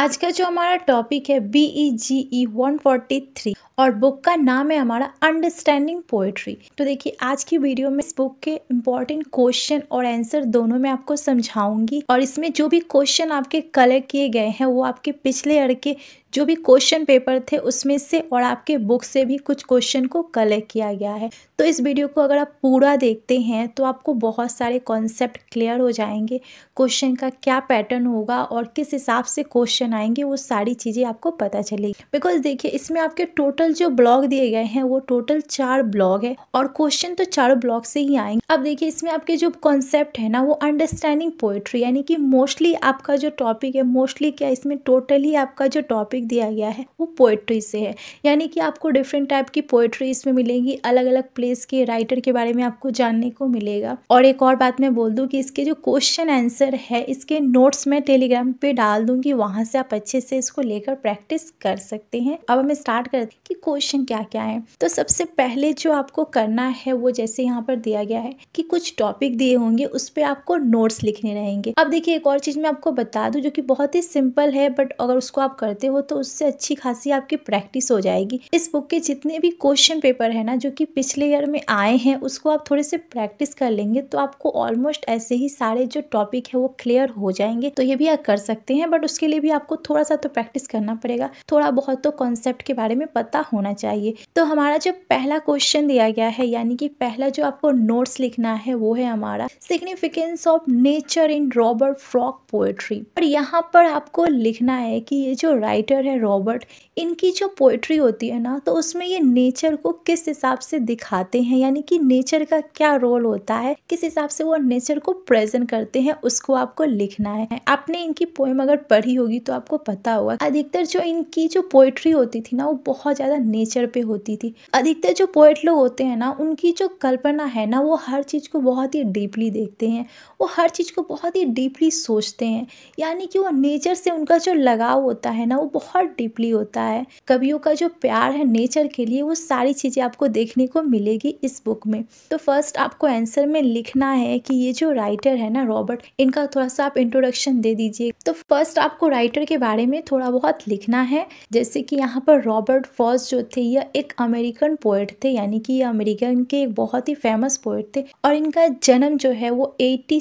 आज का जो हमारा टॉपिक है B E G E one forty three और बुक का नाम है हमारा अंडरस्टैंडिंग पोएट्री तो देखिए आज की वीडियो में इस बुक के इम्पोर्टेंट क्वेश्चन और आंसर दोनों में आपको समझाऊंगी और इसमें जो भी क्वेश्चन आपके कलेक्ट किए गए हैं वो आपके पिछले अड़के जो भी क्वेश्चन पेपर थे उसमें से और आपके बुक से भी कुछ क्वेश्चन को कलेक्ट किया गया है तो इस वीडियो को अगर आप पूरा देखते हैं तो आपको बहुत सारे कॉन्सेप्ट क्लियर हो जाएंगे क्वेश्चन का क्या पैटर्न होगा और किस हिसाब से क्वेश्चन आएंगे वो सारी चीज़ें आपको पता चलेगी बिकॉज देखिए इसमें आपके टोटल जो ब्लॉग दिए गए हैं वो टोटल चार ब्लॉग है और क्वेश्चन तो चारों ब्लॉग से ही आएंगे अब देखिए इसमें आपके जो कॉन्सेप्ट है ना वो अंडरस्टैंडिंग पोइट्री यानी कि मोस्टली आपका जो टॉपिक है मोस्टली क्या इसमें टोटली आपका जो टॉपिक टॉपिक दिया गया है वो पोएट्री से है यानी कि आपको डिफरेंट टाइप की पोएट्री इसमें मिलेगी अलग अलग प्लेस के राइटर के बारे में आपको जानने को मिलेगा और एक और बात मैं बोल दूँ कि इसके जो क्वेश्चन आंसर है इसके नोट्स मैं टेलीग्राम पर डाल दूँगी वहाँ से आप अच्छे से इसको लेकर प्रैक्टिस कर सकते हैं अब हमें स्टार्ट करते हैं कि क्वेश्चन क्या क्या है तो सबसे पहले जो आपको करना है वो जैसे यहाँ पर दिया गया है कि कुछ टॉपिक दिए होंगे उस पर आपको नोट्स लिखने रहेंगे अब देखिए एक और चीज़ मैं आपको बता दूँ जो कि बहुत ही सिंपल है बट अगर उसको आप करते हो तो उससे अच्छी खासी आपकी प्रैक्टिस हो जाएगी इस बुक के जितने भी क्वेश्चन पेपर है ना जो कि पिछले ईयर में आए हैं उसको आप थोड़े से प्रैक्टिस कर लेंगे तो आपको ऑलमोस्ट ऐसे ही सारे जो टॉपिक है वो क्लियर हो जाएंगे तो ये भी आप कर सकते हैं बट उसके लिए भी आपको थोड़ा सा तो प्रैक्टिस करना पड़ेगा थोड़ा बहुत तो कॉन्सेप्ट के बारे में पता होना चाहिए तो हमारा जो पहला क्वेश्चन दिया गया है यानी कि पहला जो आपको नोट्स लिखना है वो है हमारा significance of nature in Robert Frost poetry और यहाँ पर आपको लिखना है कि ये जो राइटर राइटर है रॉबर्ट इनकी जो पोइट्री होती है ना तो उसमें ये नेचर को किस हिसाब से दिखाते हैं यानी कि नेचर का क्या रोल होता है किस हिसाब से वो नेचर को प्रेजेंट करते हैं उसको आपको लिखना है आपने इनकी पोएम अगर पढ़ी होगी तो आपको पता होगा अधिकतर जो इनकी जो पोइट्री होती थी ना वो बहुत ज़्यादा नेचर पे होती थी अधिकतर जो पोइट लोग होते हैं ना उनकी जो कल्पना है ना वो हर चीज़ को बहुत ही डीपली देखते हैं वो हर चीज़ को बहुत ही डीपली सोचते हैं यानी कि वो नेचर से उनका जो लगाव होता है ना वो बहुत बहुत डीपली होता है कवियों का जो प्यार है नेचर के लिए वो सारी चीज़ें आपको देखने को मिलेगी इस बुक में तो फर्स्ट आपको आंसर में लिखना है कि ये जो राइटर है ना रॉबर्ट इनका थोड़ा सा आप इंट्रोडक्शन दे दीजिए तो फर्स्ट आपको राइटर के बारे में थोड़ा बहुत लिखना है जैसे कि यहाँ पर रॉबर्ट फॉस जो थे यह एक अमेरिकन पोएट थे यानी कि ये अमेरिकन के एक बहुत ही फेमस पोएट थे और इनका जन्म जो है वो एटी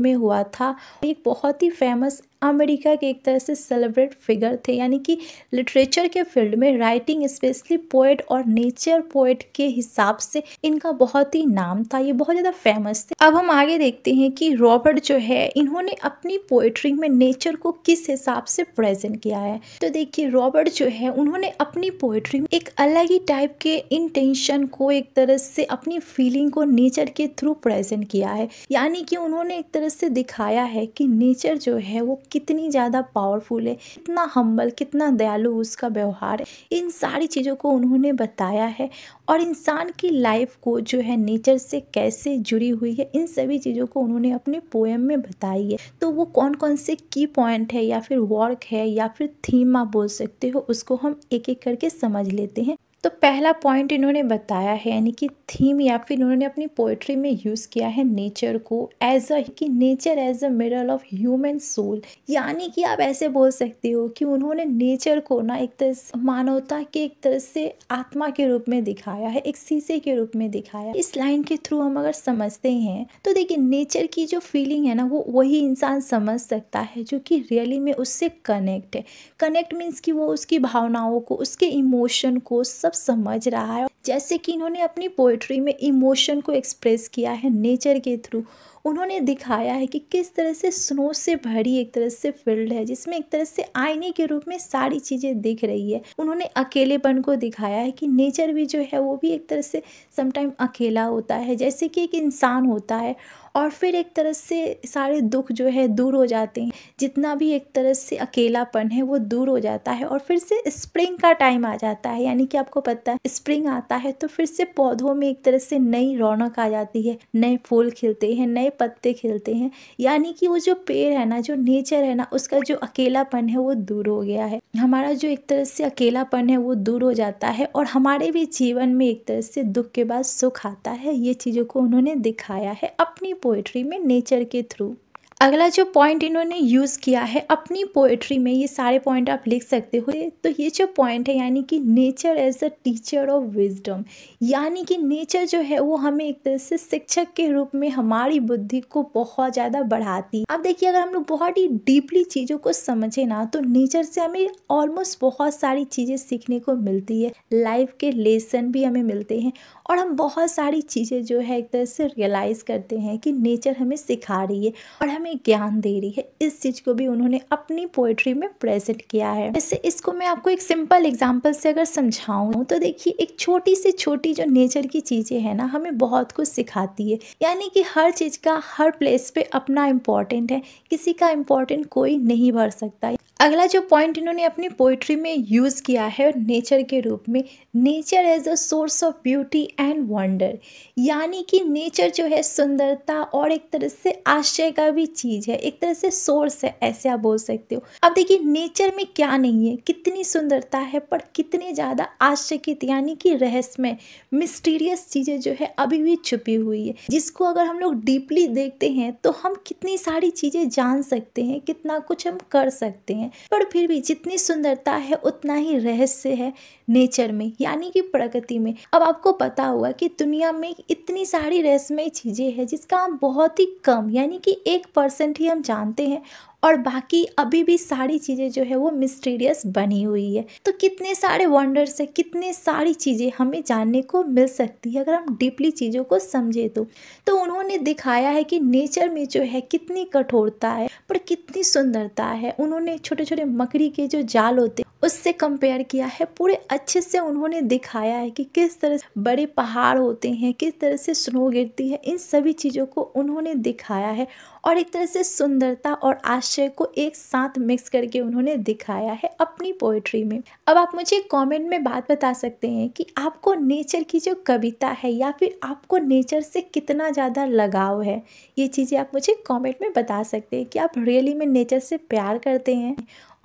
में हुआ था एक बहुत ही फेमस अमेरिका के एक तरह से सेलिब्रेट फिगर थे यानी कि लिटरेचर के फील्ड में राइटिंग स्पेशली पोएट और नेचर पोएट के हिसाब से इनका बहुत ही नाम था ये बहुत ज़्यादा फेमस थे अब हम आगे देखते हैं कि रॉबर्ट जो है इन्होंने अपनी पोएट्री में नेचर को किस हिसाब से प्रेजेंट किया है तो देखिए रॉबर्ट जो है उन्होंने अपनी पोएट्री में एक अलग ही टाइप के इंटेंशन को एक तरह से अपनी फीलिंग को नेचर के थ्रू प्रेजेंट किया है यानी कि उन्होंने एक तरह से दिखाया है कि नेचर जो है वो कितनी ज़्यादा पावरफुल है कितना हम्बल कितना दयालु उसका व्यवहार है इन सारी चीज़ों को उन्होंने बताया है और इंसान की लाइफ को जो है नेचर से कैसे जुड़ी हुई है इन सभी चीज़ों को उन्होंने अपने पोएम में बताई है तो वो कौन कौन से की पॉइंट है या फिर वर्क है या फिर थीम आप बोल सकते हो उसको हम एक एक करके समझ लेते हैं तो पहला पॉइंट इन्होंने बताया है यानी कि थीम या फिर इन्होंने अपनी पोइट्री में यूज़ किया है नेचर को एज अ कि nature as a middle of human soul यानी कि आप ऐसे बोल सकते हो कि उन्होंने नेचर को ना एक तरह से मानवता के एक तरह से आत्मा के रूप में दिखाया है एक शीशे के रूप में दिखाया इस लाइन के थ्रू हम अगर समझते हैं तो देखिए नेचर की जो फीलिंग है ना वो वही इंसान समझ सकता है जो कि रियली में उससे कनेक्ट है कनेक्ट मीन्स कि वो उसकी भावनाओं को उसके इमोशन को सब सब समझ रहा है जैसे कि इन्होंने अपनी पोइट्री में इमोशन को एक्सप्रेस किया है नेचर के थ्रू उन्होंने दिखाया है कि किस तरह से स्नो से भरी एक तरह से फील्ड है जिसमें एक तरह से आईने के रूप में सारी चीज़ें दिख रही है उन्होंने अकेलेपन को दिखाया है कि नेचर भी जो है वो भी एक तरह से समटाइम अकेला होता है जैसे कि एक इंसान होता है और फिर एक तरह से सारे दुख जो है दूर हो जाते हैं जितना भी एक तरह से अकेलापन है वो दूर हो जाता है और फिर से स्प्रिंग का टाइम आ जाता है यानी कि आपको पता है स्प्रिंग आता है तो फिर से पौधों में एक तरह से नई रौनक आ जाती है नए फूल खिलते हैं नए पत्ते खिलते हैं यानी कि वो जो पेड़ है ना जो नेचर है ना उसका जो अकेलापन है वो दूर हो गया है हमारा जो एक तरह से अकेलापन है वो दूर हो जाता है और हमारे भी जीवन में एक तरह से दुख के बाद सुख आता है ये चीज़ों को उन्होंने दिखाया है अपनी पोइट्री में नेचर के थ्रू अगला जो पॉइंट इन्होंने यूज़ किया है अपनी पोएट्री में ये सारे पॉइंट आप लिख सकते हो तो ये जो पॉइंट है यानी कि nature as a teacher of wisdom यानी कि नेचर जो है वो हमें एक तरह से शिक्षक के रूप में हमारी बुद्धि को बहुत ज़्यादा बढ़ाती है अब देखिए अगर हम लोग बहुत ही डीपली चीज़ों को समझें ना तो नेचर से हमें ऑलमोस्ट बहुत सारी चीज़ें सीखने को मिलती है लाइफ के लेसन भी हमें मिलते हैं और हम बहुत सारी चीज़ें जो है एक तरह से रियलाइज़ करते हैं कि नेचर हमें सिखा रही है और हमें हमें ज्ञान दे रही है इस चीज़ को भी उन्होंने अपनी पोएट्री में प्रेजेंट किया है जैसे इसको मैं आपको एक सिंपल एग्जाम्पल से अगर समझाऊँ तो देखिए एक छोटी से छोटी जो नेचर की चीज़ें है ना हमें बहुत कुछ सिखाती है यानी कि हर चीज़ का हर प्लेस पे अपना इम्पोर्टेंट है किसी का इम्पोर्टेंट कोई नहीं भर सकता अगला जो पॉइंट इन्होंने अपनी पोइट्री में यूज़ किया है नेचर के रूप में nature as a source of beauty and wonder यानी कि नेचर जो है सुंदरता और एक तरह से आश्चर्य का भी चीज़ है एक तरह से सोर्स है ऐसे आप बोल सकते हो अब देखिए नेचर में क्या नहीं है कितनी सुंदरता है पर कितने ज़्यादा आश्चर्यित यानी कि रहस्यमय मिस्टीरियस चीज़ें जो है अभी भी छुपी हुई है जिसको अगर हम लोग डीपली देखते हैं तो हम कितनी सारी चीज़ें जान सकते हैं कितना कुछ हम कर सकते हैं पर फिर भी जितनी सुंदरता है उतना ही रहस्य है नेचर में यानी कि प्रगति में अब आपको पता हुआ कि दुनिया में इतनी सारी रहस्यमय चीज़ें हैं जिसका हम बहुत ही कम यानी कि एक पर परसेंट ही हम जानते हैं और बाकी अभी भी सारी चीज़ें जो है वो मिस्टीरियस बनी हुई है तो कितने सारे वंडर्स है कितने सारी चीज़ें हमें जानने को मिल सकती है अगर हम डीपली चीज़ों को समझे तो तो उन्होंने दिखाया है कि नेचर में जो है कितनी कठोरता है पर कितनी सुंदरता है उन्होंने छोटे छोटे मकड़ी के जो जाल होते उससे कंपेयर किया है पूरे अच्छे से उन्होंने दिखाया है कि किस तरह से बड़े पहाड़ होते हैं किस तरह से स्नो गिरती है इन सभी चीज़ों को उन्होंने दिखाया है और एक तरह से सुंदरता और आश्चर्य को एक साथ मिक्स करके उन्होंने दिखाया है अपनी पोइट्री में अब आप मुझे कमेंट में बात बता सकते हैं कि आपको नेचर की जो कविता है या फिर आपको नेचर से कितना ज़्यादा लगाव है ये चीज़ें आप मुझे कॉमेंट में बता सकते हैं कि आप रियली में नेचर से प्यार करते हैं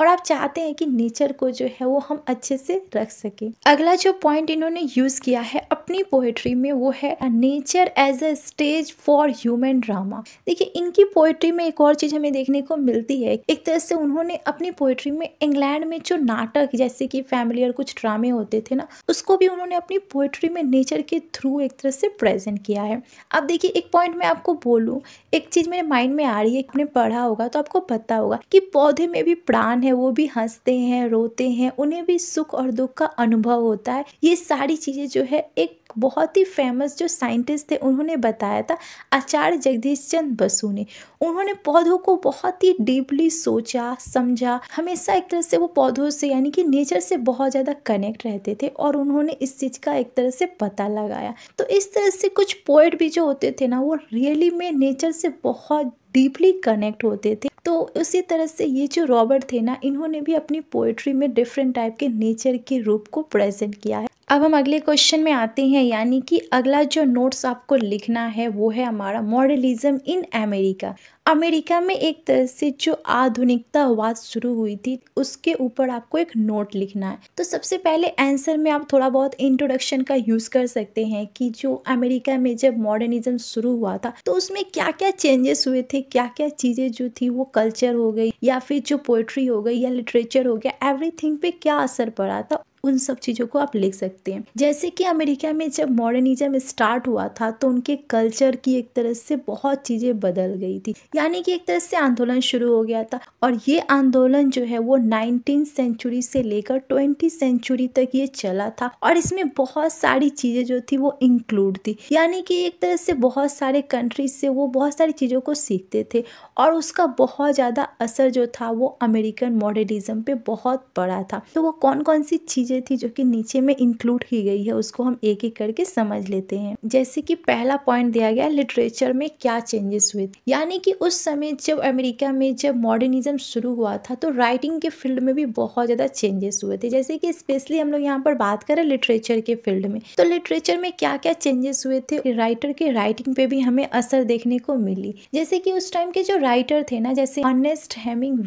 और आप चाहते हैं कि नेचर को जो है वो हम अच्छे से रख सके अगला जो पॉइंट इन्होंने यूज़ किया है अपनी पोएट्री में वो है nature as a stage for human drama देखिए इनकी पोएट्री में एक और चीज़ हमें देखने को मिलती है एक तरह से उन्होंने अपनी पोएट्री में इंग्लैंड में जो नाटक जैसे कि और कुछ ड्रामे होते थे ना उसको भी उन्होंने अपनी पोएट्री में नेचर के थ्रू एक तरह से प्रेजेंट किया है अब देखिए एक पॉइंट मैं आपको बोलूँ एक चीज़ मेरे माइंड में आ रही है आपने पढ़ा होगा तो आपको पता होगा कि पौधे में भी प्राण है वो भी हंसते हैं रोते हैं उन्हें भी सुख और दुख का अनुभव होता है ये सारी चीज़ें जो है एक बहुत ही फेमस जो साइंटिस्ट थे उन्होंने बताया था आचार्य जगदीश चंद बसु ने उन्होंने पौधों को बहुत ही डीपली सोचा समझा हमेशा एक तरह से वो पौधों से यानी कि नेचर से बहुत ज़्यादा कनेक्ट रहते थे और उन्होंने इस चीज़ का एक तरह से पता लगाया तो इस तरह से कुछ पोइट भी जो होते थे ना वो रियली में नेचर से बहुत डीपली कनेक्ट होते थे तो उसी तरह से ये जो रॉबर्ट थे ना इन्होंने भी अपनी पोएट्री में डिफरेंट टाइप के नेचर के रूप को प्रेजेंट किया है अब हम अगले क्वेश्चन में आते हैं यानी कि अगला जो नोट्स आपको लिखना है वो है हमारा मॉडलिज्म इन अमेरिका अमेरिका में एक तरह से जो आधुनिकतावाद शुरू हुई थी उसके ऊपर आपको एक नोट लिखना है तो सबसे पहले आंसर में आप थोड़ा बहुत इंट्रोडक्शन का यूज़ कर सकते हैं कि जो अमेरिका में जब मॉडर्निज्म शुरू हुआ था तो उसमें क्या क्या चेंजेस हुए थे क्या क्या चीज़ें जो थी वो कल्चर हो गई या फिर जो पोइट्री हो गई या लिटरेचर हो गया एवरीथिंग पे क्या असर पड़ा था उन सब चीज़ों को आप लिख सकते हैं जैसे कि अमेरिका में जब मॉडर्निज्म स्टार्ट हुआ था तो उनके कल्चर की एक तरह से बहुत चीज़ें बदल गई थी यानी कि एक तरह से आंदोलन शुरू हो गया था और ये आंदोलन जो है वो नाइनटीन सेंचुरी से लेकर ट्वेंटी सेंचुरी तक ये चला था और इसमें बहुत सारी चीज़ें जो थी वो इंक्लूड थी यानी कि एक तरह से बहुत सारे कंट्रीज से वो बहुत सारी चीज़ों को सीखते थे और उसका बहुत ज़्यादा असर जो था वो अमेरिकन मॉडर्निज्म पे बहुत पड़ा था तो वो कौन कौन सी चीज़ें चीज़ें थी जो कि नीचे में इंक्लूड की गई है उसको हम एक एक करके समझ लेते हैं जैसे कि पहला पॉइंट दिया गया लिटरेचर में क्या चेंजेस हुए थे यानी कि उस समय जब अमेरिका में जब मॉडर्निज्म शुरू हुआ था तो राइटिंग के फील्ड में भी बहुत ज़्यादा चेंजेस हुए थे जैसे कि स्पेशली हम लोग यहाँ पर बात करें लिटरेचर के फील्ड में तो लिटरेचर में क्या क्या चेंजेस हुए थे राइटर के राइटिंग पे भी हमें असर देखने को मिली जैसे कि उस टाइम के जो राइटर थे ना जैसे अर्नेस्ट हेमिंग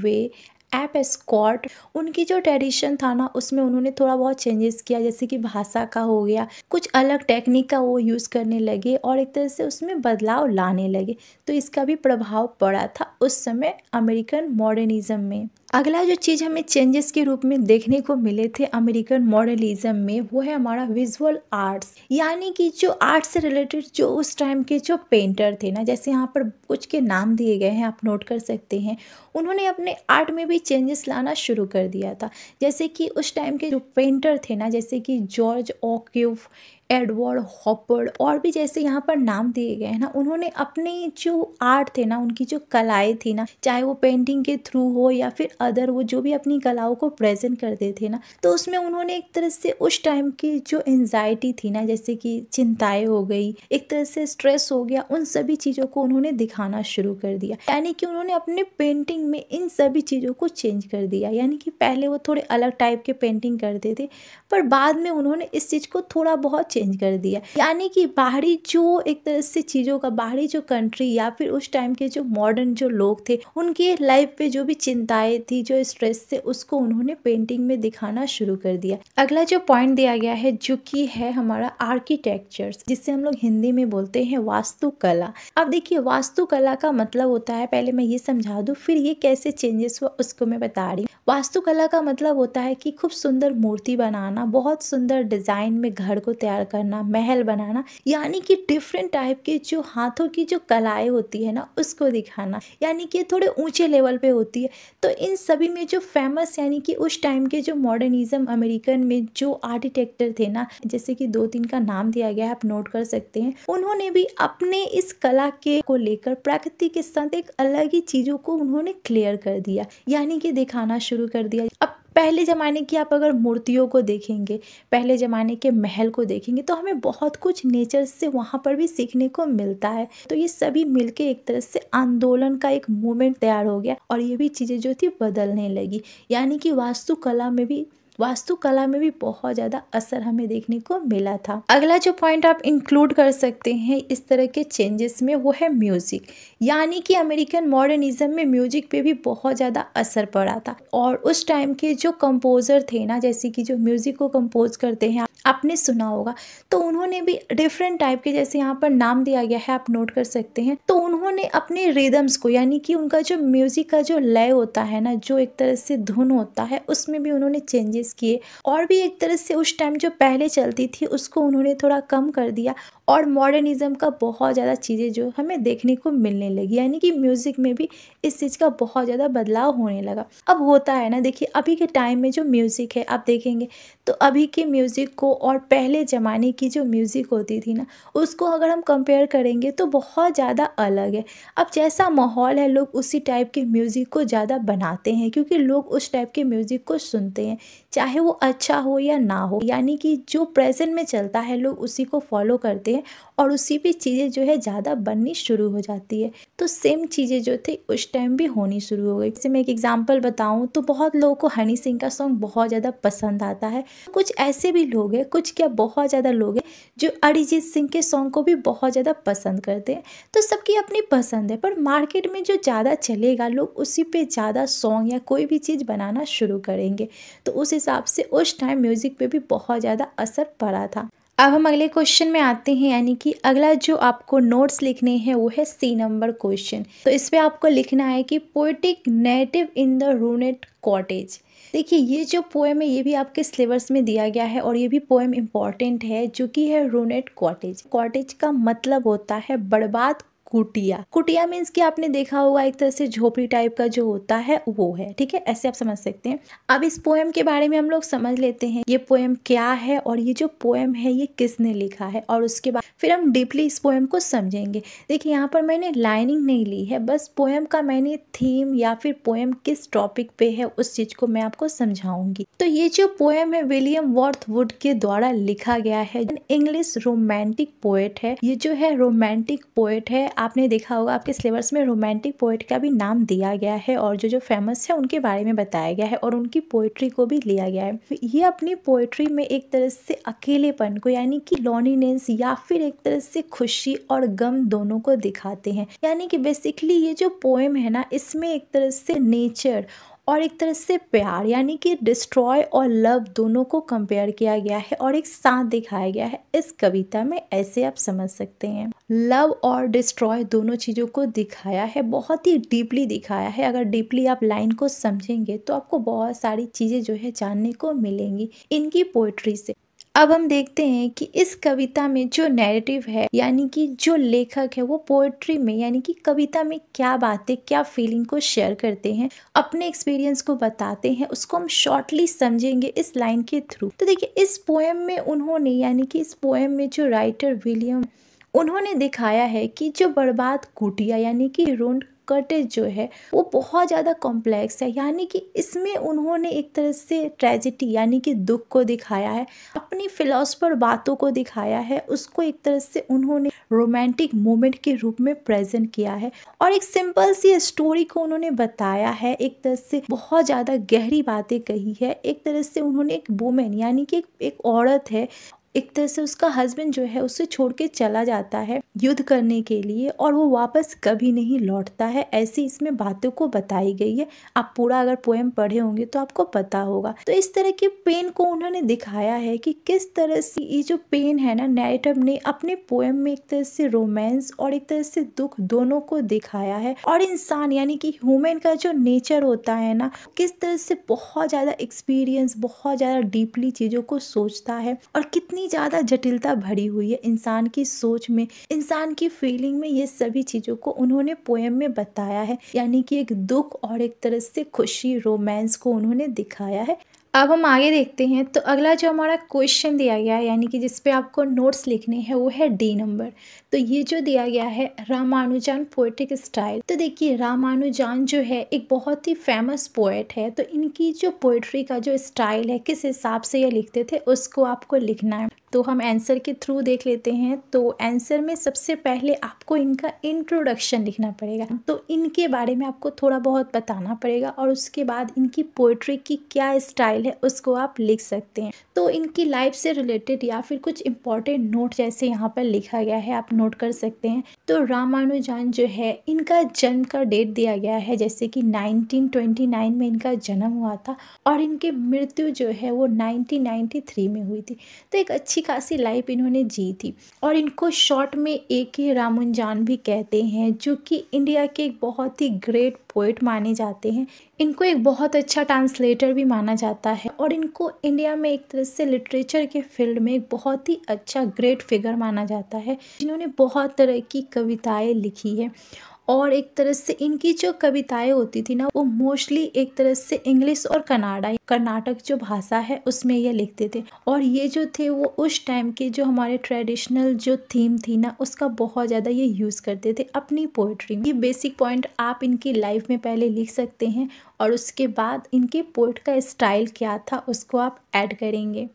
ऐप स्कॉट उनकी जो ट्रेडिशन था ना उसमें उन्होंने थोड़ा बहुत चेंजेस किया जैसे कि भाषा का हो गया कुछ अलग टेक्निक का वो यूज़ करने लगे और एक तरह से उसमें बदलाव लाने लगे तो इसका भी प्रभाव पड़ा था उस समय अमेरिकन मॉडर्निज़म में अगला जो चीज़ हमें चेंजेस के रूप में देखने को मिले थे अमेरिकन मॉडलिज्म में वो है हमारा विजुअल आर्ट्स यानी कि जो आर्ट से रिलेटेड जो उस टाइम के जो पेंटर थे ना जैसे यहाँ पर कुछ के नाम दिए गए हैं आप नोट कर सकते हैं उन्होंने अपने आर्ट में भी चेंजेस लाना शुरू कर दिया था जैसे कि उस टाइम के जो पेंटर थे ना जैसे कि जॉर्ज ओक्यूफ एडवर्ड हॉपर्ड और भी जैसे यहाँ पर नाम दिए गए हैं ना उन्होंने अपने जो आर्ट थे ना उनकी जो कलाएँ थी ना चाहे वो पेंटिंग के थ्रू हो या फिर अदर वो जो भी अपनी कलाओं को प्रेजेंट करते थे ना तो उसमें उन्होंने एक तरह से उस टाइम की जो एनजाइटी थी ना जैसे कि चिंताएँ हो गई एक तरह से स्ट्रेस हो गया उन सभी चीज़ों को उन्होंने दिखाना शुरू कर दिया यानी कि उन्होंने अपने पेंटिंग में इन सभी चीज़ों को चेंज कर दिया यानी कि पहले वो थोड़े अलग टाइप के पेंटिंग करते थे पर बाद में उन्होंने इस चीज़ को थोड़ा बहुत चेंज कर दिया यानी कि बाहरी जो एक तरह से चीज़ों का बाहरी जो कंट्री या फिर उस टाइम के जो मॉडर्न जो लोग थे उनके लाइफ पे जो भी चिंताएं थी जो स्ट्रेस थे उसको उन्होंने पेंटिंग में दिखाना शुरू कर दिया अगला जो पॉइंट दिया गया है जो कि है हमारा आर्किटेक्चर जिससे हम लोग हिंदी में बोलते हैं वास्तुकला अब देखिए वास्तुकला का मतलब होता है पहले मैं ये समझा दूँ फिर ये कैसे चेंजेस हुआ उसको मैं बता रही हूँ वास्तुकला का मतलब होता है कि खूब सुंदर मूर्ति बनाना बहुत सुंदर डिजाइन में घर को तैयार करना महल बनाना यानी कि डिफरेंट टाइप के जो हाथों की जो कलाएं होती है ना उसको दिखाना यानी कि थोड़े ऊंचे लेवल पे होती है तो इन सभी में जो फेमस यानी कि उस टाइम के जो मॉडर्निज्म अमेरिकन में जो आर्किटेक्टर थे ना जैसे कि दो तीन का नाम दिया गया है आप नोट कर सकते हैं उन्होंने भी अपने इस कला के को लेकर प्रकृति के साथ एक अलग ही चीज़ों को उन्होंने क्लियर कर दिया यानी कि दिखाना शुरू कर दिया अब पहले ज़माने की आप अगर मूर्तियों को देखेंगे पहले ज़माने के महल को देखेंगे तो हमें बहुत कुछ नेचर से वहाँ पर भी सीखने को मिलता है तो ये सभी मिल एक तरह से आंदोलन का एक मूवमेंट तैयार हो गया और ये भी चीज़ें जो थी बदलने लगी यानी कि वास्तुकला में भी वास्तुकला में भी बहुत ज़्यादा असर हमें देखने को मिला था अगला जो पॉइंट आप इंक्लूड कर सकते हैं इस तरह के चेंजेस में वो है म्यूज़िक यानी कि अमेरिकन मॉडर्निज्म में म्यूजिक पे भी बहुत ज़्यादा असर पड़ा था और उस टाइम के जो कंपोज़र थे ना जैसे कि जो म्यूज़िक को कंपोज करते हैं आपने सुना होगा तो उन्होंने भी डिफरेंट टाइप के जैसे यहाँ पर नाम दिया गया है आप नोट कर सकते हैं तो उन्होंने अपने रिदम्स को यानी कि उनका जो म्यूज़िक का जो लय होता है ना जो एक तरह से धुन होता है उसमें भी उन्होंने चेंजेस किए और भी एक तरह से उस टाइम जो पहले चलती थी उसको उन्होंने थोड़ा कम कर दिया और मॉडर्निज़म का बहुत ज़्यादा चीज़ें जो हमें देखने को मिलने लगी यानी कि म्यूज़िक में भी इस चीज़ का बहुत ज़्यादा बदलाव होने लगा अब होता है ना देखिए अभी के टाइम में जो म्यूज़िक है आप देखेंगे तो अभी के म्यूज़िक को और पहले ज़माने की जो म्यूज़िक होती थी ना उसको अगर हम कंपेयर करेंगे तो बहुत ज़्यादा अलग है अब जैसा माहौल है लोग उसी टाइप के म्यूज़िक को ज़्यादा बनाते हैं क्योंकि लोग उस टाइप के म्यूज़िक को सुनते हैं चाहे वो अच्छा हो या ना हो यानी कि जो प्रेजेंट में चलता है लोग उसी को फॉलो करते हैं है और उसी पे चीज़ें जो है ज़्यादा बननी शुरू हो जाती है तो सेम चीज़ें जो थी उस टाइम भी होनी शुरू हो गई जैसे मैं एक एग्जांपल बताऊं तो बहुत लोगों को हनी सिंह का सॉन्ग बहुत ज़्यादा पसंद आता है कुछ ऐसे भी लोग हैं कुछ क्या बहुत ज़्यादा लोग हैं जो अरिजीत सिंह के सॉन्ग को भी बहुत ज़्यादा पसंद करते हैं तो सबकी अपनी पसंद है पर मार्केट में जो ज़्यादा चलेगा लोग उसी पर ज़्यादा सॉन्ग या कोई भी चीज़ बनाना शुरू करेंगे तो उस हिसाब से उस टाइम म्यूज़िक पर भी बहुत ज़्यादा असर पड़ा था अब हम अगले क्वेश्चन में आते हैं यानी कि अगला जो आपको नोट्स लिखने हैं वो है सी नंबर क्वेश्चन तो इस पर आपको लिखना है कि poetic native in the ruined cottage देखिए ये जो पोएम है ये भी आपके सिलेबस में दिया गया है और ये भी पोएम इम्पॉर्टेंट है जो कि है रूनेट कॉटेज कॉटेज का मतलब होता है बर्बाद कुटिया कुटिया मीन्स कि आपने देखा होगा एक तरह से झोपड़ी टाइप का जो होता है वो है ठीक है ऐसे आप समझ सकते हैं अब इस पोएम के बारे में हम लोग समझ लेते हैं ये पोएम क्या है और ये जो पोएम है ये किसने लिखा है और उसके बाद फिर हम डीपली इस पोएम को समझेंगे देखिए यहाँ पर मैंने लाइनिंग नहीं ली है बस पोएम का मैंने थीम या फिर पोएम किस टॉपिक पे है उस चीज को मैं आपको समझाऊंगी तो ये जो पोएम है विलियम वर्थवुड के द्वारा लिखा गया है इंग्लिश रोमांटिक पोएट है ये जो है रोमांटिक पोएट है आपने देखा होगा आपके सिलेबस में रोमांटिक पोइट का भी नाम दिया गया है और जो जो फेमस है उनके बारे में बताया गया है और उनकी पोइट्री को भी लिया गया है ये अपनी पोइट्री में एक तरह से अकेलेपन को यानी कि लॉनीनेस या फिर एक तरह से खुशी और गम दोनों को दिखाते हैं यानी कि बेसिकली ये जो पोएम है ना इसमें एक तरह से नेचर और एक तरह से प्यार यानी कि डिस्ट्रॉय और लव दोनों को कंपेयर किया गया है और एक साथ दिखाया गया है इस कविता में ऐसे आप समझ सकते हैं लव और डिस्ट्रॉय दोनों चीज़ों को दिखाया है बहुत ही डीपली दिखाया है अगर डीपली आप लाइन को समझेंगे तो आपको बहुत सारी चीज़ें जो है जानने को मिलेंगी इनकी पोइट्री से अब हम देखते हैं कि इस कविता में जो नैरेटिव है यानी कि जो लेखक है वो पोएट्री में यानी कि कविता में क्या बातें क्या फीलिंग को शेयर करते हैं अपने एक्सपीरियंस को बताते हैं उसको हम शॉर्टली समझेंगे इस लाइन के थ्रू तो देखिए इस पोएम में उन्होंने यानी कि इस पोएम में जो राइटर विलियम उन्होंने दिखाया है कि जो बर्बाद कुटिया यानी कि रोंड कटेज जो है वो बहुत ज़्यादा कॉम्प्लेक्स है यानी कि इसमें उन्होंने एक तरह से ट्रेजिडी यानी कि दुख को दिखाया है अपनी फिलोसफर बातों को दिखाया है उसको एक तरह से उन्होंने रोमांटिक मोमेंट के रूप में प्रेजेंट किया है और एक सिंपल सी स्टोरी को उन्होंने बताया है एक तरह से बहुत ज़्यादा गहरी बातें कही है एक तरह से उन्होंने एक वुमेन यानी कि एक, एक औरत है एक तरह से उसका हस्बैंड जो है उसे छोड़ के चला जाता है युद्ध करने के लिए और वो वापस कभी नहीं लौटता है ऐसी इसमें बातों को बताई गई है आप पूरा अगर पोएम पढ़े होंगे तो आपको पता होगा तो इस तरह के पेन को उन्होंने दिखाया है कि किस तरह से ये जो पेन है ना नैरेटिव ने अपने पोएम में एक तरह से रोमांस और एक तरह से दुख दोनों को दिखाया है और इंसान यानी कि ह्यूमन का जो नेचर होता है ना किस तरह से बहुत ज़्यादा एक्सपीरियंस बहुत ज़्यादा डीपली चीज़ों को सोचता है और कितनी इतनी ज़्यादा जटिलता भरी हुई है इंसान की सोच में इंसान की फीलिंग में ये सभी चीज़ों को उन्होंने पोएम में बताया है यानी कि एक दुख और एक तरह से खुशी रोमांस को उन्होंने दिखाया है अब हम आगे देखते हैं तो अगला जो हमारा क्वेश्चन दिया गया है यानी कि जिस पे आपको नोट्स लिखने हैं वो है डी नंबर तो ये जो दिया गया है रामानुजान पोएटिक स्टाइल तो देखिए रामानुजान जो है एक बहुत ही फेमस पोइट है तो इनकी जो पोइट्री का जो स्टाइल है किस हिसाब से ये लिखते थे उसको आपको लिखना है तो हम आंसर के थ्रू देख लेते हैं तो आंसर में सबसे पहले आपको इनका इंट्रोडक्शन लिखना पड़ेगा तो इनके बारे में आपको थोड़ा बहुत बताना पड़ेगा और उसके बाद इनकी पोइट्री की क्या स्टाइल है उसको आप लिख सकते हैं तो इनकी लाइफ से रिलेटेड या फिर कुछ इंपॉर्टेंट नोट जैसे यहाँ पर लिखा गया है आप नोट कर सकते हैं तो रामानुजान जो है इनका जन्म का डेट दिया गया है जैसे कि नाइनटीन में इनका जन्म हुआ था और इनकी मृत्यु जो है वो नाइनटीन में हुई थी तो एक अच्छी खासी लाइफ इन्होंने जी थी और इनको शॉर्ट में ए के रामुनजान भी कहते हैं जो कि इंडिया के एक बहुत ही ग्रेट पोइट माने जाते हैं इनको एक बहुत अच्छा ट्रांसलेटर भी माना जाता है और इनको इंडिया में एक तरह से लिटरेचर के फील्ड में एक बहुत ही अच्छा ग्रेट फिगर माना जाता है जिन्होंने बहुत तरह की कविताएं लिखी है और एक तरह से इनकी जो कविताएं होती थी ना वो मोस्टली एक तरह से इंग्लिश और कनाडा कर्नाटक जो भाषा है उसमें ये लिखते थे और ये जो थे वो उस टाइम के जो हमारे ट्रेडिशनल जो थीम थी ना उसका बहुत ज़्यादा ये यूज़ करते थे अपनी पोइट्री में ये बेसिक पॉइंट आप इनकी लाइफ में पहले लिख सकते हैं और उसके बाद इनके पोइट का स्टाइल क्या था उसको आप ऐड करेंगे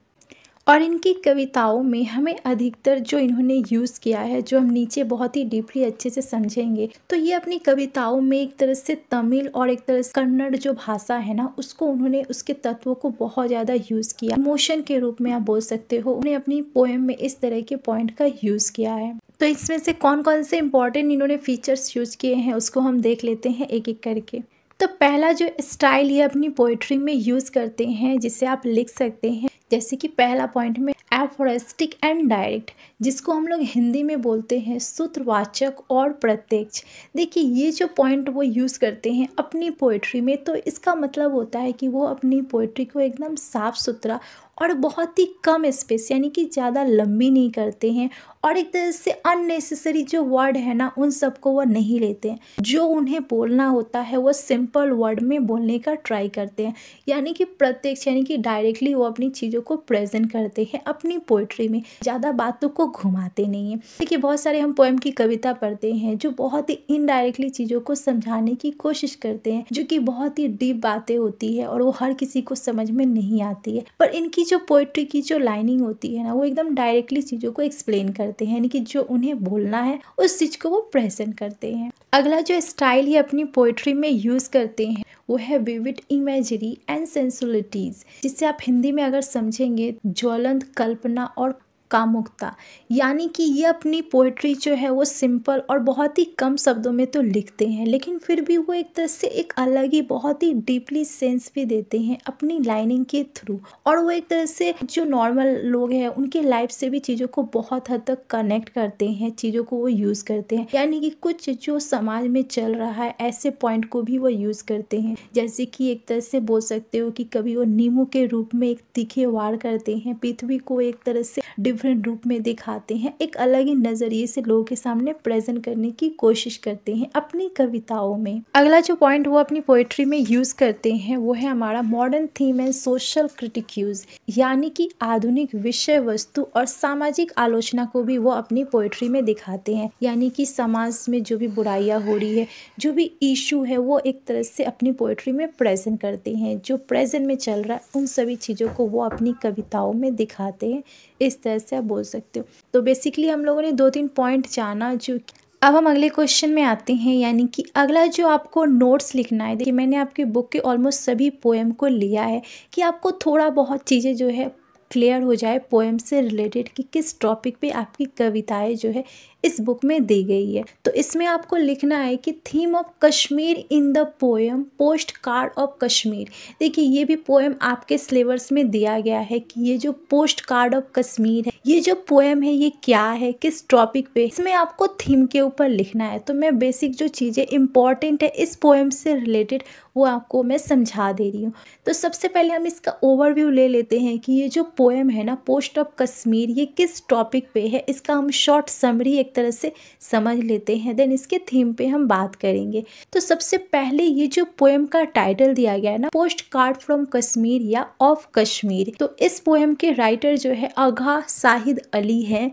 और इनकी कविताओं में हमें अधिकतर जो इन्होंने यूज़ किया है जो हम नीचे बहुत ही डीपली अच्छे से समझेंगे तो ये अपनी कविताओं में एक तरह से तमिल और एक तरह से कन्नड़ जो भाषा है ना उसको उन्होंने उसके तत्वों को बहुत ज़्यादा यूज़ किया इमोशन के रूप में आप बोल सकते हो उन्हें अपनी पोएम में इस तरह के पॉइंट का यूज़ किया है तो इसमें से कौन कौन से इम्पॉर्टेंट इन्होंने फीचर्स यूज़ किए हैं उसको हम देख लेते हैं एक एक करके तो पहला जो स्टाइल ये अपनी पोइट्री में यूज़ करते हैं जिसे आप लिख सकते हैं जैसे कि पहला पॉइंट में एफोरेस्टिक एंड डायरेक्ट जिसको हम लोग हिंदी में बोलते हैं सूत्रवाचक और प्रत्यक्ष देखिए ये जो पॉइंट वो यूज़ करते हैं अपनी पोइट्री में तो इसका मतलब होता है कि वो अपनी पोइट्री को एकदम साफ़ सुथरा और बहुत ही कम स्पेस यानी कि ज़्यादा लंबी नहीं करते हैं और एक तरह से अननेसेसरी जो वर्ड है ना उन सबको वो नहीं लेते हैं जो उन्हें बोलना होता है वो सिंपल वर्ड में बोलने का ट्राई करते हैं यानी कि प्रत्यक्ष यानी कि डायरेक्टली वो अपनी चीज़ों को प्रेजेंट करते हैं अपनी पोइट्री में ज़्यादा बातों को घुमाते नहीं हैं देखिए बहुत सारे हम पोएम की कविता पढ़ते हैं जो बहुत ही इनडायरेक्टली चीज़ों को समझाने की कोशिश करते हैं जो कि बहुत ही डीप बातें होती है और वो हर किसी को समझ में नहीं आती है पर इनकी जो पोइट्री की जो लाइनिंग होती है ना वो एकदम डायरेक्टली चीज़ों को एक्सप्लेन करते हैं यानी कि जो उन्हें बोलना है उस चीज़ को वो प्रेजेंट करते हैं अगला जो स्टाइल ये अपनी पोइट्री में यूज़ करते हैं वो है विविड इमेजरी एंड सेंसुलिटीज जिससे आप हिंदी में अगर समझेंगे ज्वलंत कल्पना और कामुकता यानी कि ये अपनी पोइट्री जो है वो सिंपल और बहुत ही कम शब्दों में तो लिखते हैं लेकिन फिर भी वो एक तरह से एक अलग ही बहुत ही डीपली सेंस भी देते हैं अपनी लाइनिंग के थ्रू और वो एक तरह से जो नॉर्मल लोग हैं उनके लाइफ से भी चीज़ों को बहुत हद तक कनेक्ट करते हैं चीज़ों को वो यूज़ करते हैं यानी कि कुछ जो समाज में चल रहा है ऐसे पॉइंट को भी वो यूज़ करते हैं जैसे कि एक तरह से बोल सकते हो कि कभी वो नींबू के रूप में एक तीखे वार करते हैं पृथ्वी को एक तरह से डिफरेंट रूप में दिखाते हैं एक अलग ही नज़रिए से लोगों के सामने प्रेजेंट करने की कोशिश करते हैं अपनी कविताओं में अगला जो पॉइंट वो अपनी पोइट्री में यूज़ करते हैं वो है हमारा modern theme and social use यानी कि आधुनिक विषय वस्तु और सामाजिक आलोचना को भी वो अपनी पोइट्री में दिखाते हैं यानी कि समाज में जो भी बुराइयाँ हो रही है जो भी इशू है वो एक तरह से अपनी पोइट्री में प्रेजेंट करते हैं जो प्रेजेंट में चल रहा है उन सभी चीज़ों को वो अपनी कविताओं में दिखाते हैं इस तरह से आप बोल सकते हो तो बेसिकली हम लोगों ने दो तीन पॉइंट जाना जो अब हम अगले क्वेश्चन में आते हैं यानी कि अगला जो आपको नोट्स लिखना है देखिए मैंने आपकी बुक के ऑलमोस्ट सभी पोएम को लिया है कि आपको थोड़ा बहुत चीज़ें जो है क्लियर हो जाए पोएम से रिलेटेड कि किस टॉपिक पे आपकी कविताएं जो है इस बुक में दी गई है तो इसमें आपको लिखना है कि theme of Kashmir in the poem postcard of Kashmir देखिए ये भी पोएम आपके सिलेबस में दिया गया है कि ये जो पोस्ट कार्ड ऑफ कश्मीर है ये जो पोएम है ये क्या है किस टॉपिक पे इसमें आपको थीम के ऊपर लिखना है तो मैं बेसिक जो चीज़ें इंपॉर्टेंट है इस पोएम से रिलेटेड वो आपको मैं समझा दे रही हूँ तो सबसे पहले हम इसका ओवरव्यू ले लेते हैं कि ये जो पोएम है ना पोस्ट ऑफ कश्मीर ये किस टॉपिक पे है इसका हम शॉर्ट समरी तरह से समझ लेते हैं देन इसके थीम पे हम बात करेंगे तो सबसे पहले ये जो पोएम का टाइटल दिया गया है ना पोस्ट कार्ड फ्रॉम कश्मीर या ऑफ कश्मीर तो इस पोएम के राइटर जो है आगा साहिद अली हैं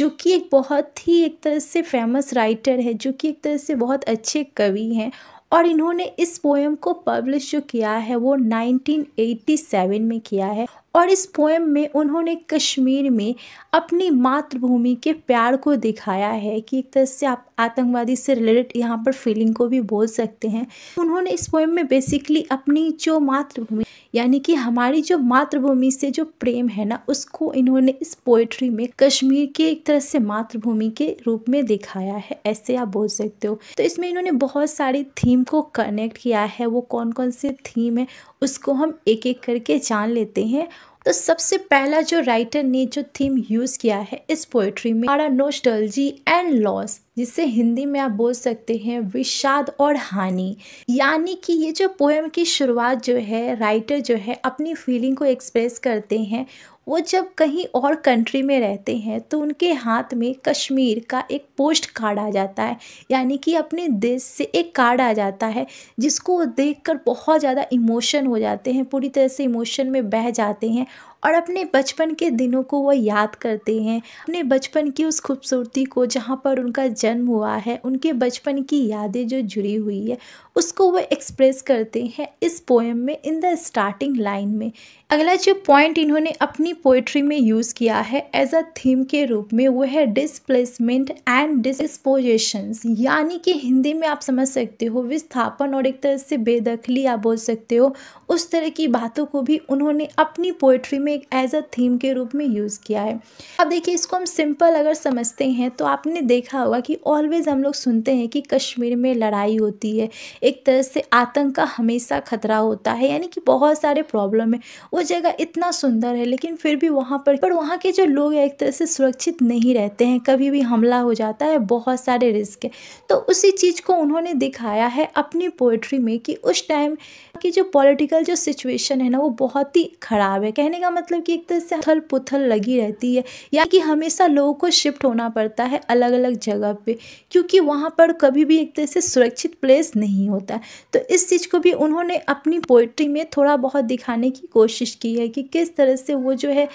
जो कि एक बहुत ही एक तरह से फेमस राइटर है जो कि एक तरह से बहुत अच्छे कवि हैं और इन्होंने इस पोएम को पब्लिश जो किया है वो 1987 में किया है और इस पोएम में उन्होंने कश्मीर में अपनी मातृभूमि के प्यार को दिखाया है कि एक तरह से आप आतंकवादी से रिलेटेड यहाँ पर फीलिंग को भी बोल सकते हैं उन्होंने इस पोएम में बेसिकली अपनी जो मातृभूमि यानी कि हमारी जो मातृभूमि से जो प्रेम है ना उसको इन्होंने इस पोएट्री में कश्मीर के एक तरह से मातृभूमि के रूप में दिखाया है ऐसे आप बोल सकते हो तो इसमें इन्होंने बहुत सारी थीम को कनेक्ट किया है वो कौन कौन से थीम है उसको हम एक एक करके जान लेते हैं तो सबसे पहला जो राइटर ने जो थीम यूज़ किया है इस पोएट्री में हमारा नोस्टलजी एंड लॉस जिसे हिंदी में आप बोल सकते हैं विषाद और हानि यानी कि ये जो पोएम की शुरुआत जो है राइटर जो है अपनी फीलिंग को एक्सप्रेस करते हैं वो जब कहीं और कंट्री में रहते हैं तो उनके हाथ में कश्मीर का एक पोस्ट कार्ड आ जाता है यानी कि अपने देश से एक कार्ड आ जाता है जिसको देखकर बहुत ज़्यादा इमोशन हो जाते हैं पूरी तरह से इमोशन में बह जाते हैं और अपने बचपन के दिनों को वह याद करते हैं अपने बचपन की उस खूबसूरती को जहाँ पर उनका जन्म हुआ है उनके बचपन की यादें जो जुड़ी हुई है उसको वह एक्सप्रेस करते हैं इस पोएम में इन द स्टार्टिंग लाइन में अगला जो पॉइंट इन्होंने अपनी पोइट्री में यूज़ किया है एज अ थीम के रूप में वो है डिसप्लेसमेंट एंड डिसपोजेशंस यानी कि हिंदी में आप समझ सकते हो विस्थापन और एक तरह से बेदखली आप बोल सकते हो उस तरह की बातों को भी उन्होंने अपनी पोइट्री में में एक एज अ थीम के रूप में यूज़ किया है अब देखिए इसको हम सिंपल अगर समझते हैं तो आपने देखा होगा कि ऑलवेज़ हम लोग सुनते हैं कि कश्मीर में लड़ाई होती है एक तरह से आतंक का हमेशा खतरा होता है यानी कि बहुत सारे प्रॉब्लम है वो जगह इतना सुंदर है लेकिन फिर भी वहाँ पर पर वहाँ के जो लोग एक तरह से सुरक्षित नहीं रहते हैं कभी भी हमला हो जाता है बहुत सारे रिस्क है तो उसी चीज़ को उन्होंने दिखाया है अपनी पोइट्री में कि उस टाइम की जो पॉलिटिकल जो सिचुएशन है ना वो बहुत ही ख़राब है कहने का मतलब कि एक तरह से थल पुथल लगी रहती है या कि हमेशा लोगों को शिफ्ट होना पड़ता है अलग अलग जगह पे क्योंकि वहाँ पर कभी भी एक तरह से सुरक्षित प्लेस नहीं होता है तो इस चीज़ को भी उन्होंने अपनी पोइट्री में थोड़ा बहुत दिखाने की कोशिश की है कि किस तरह से वो जो है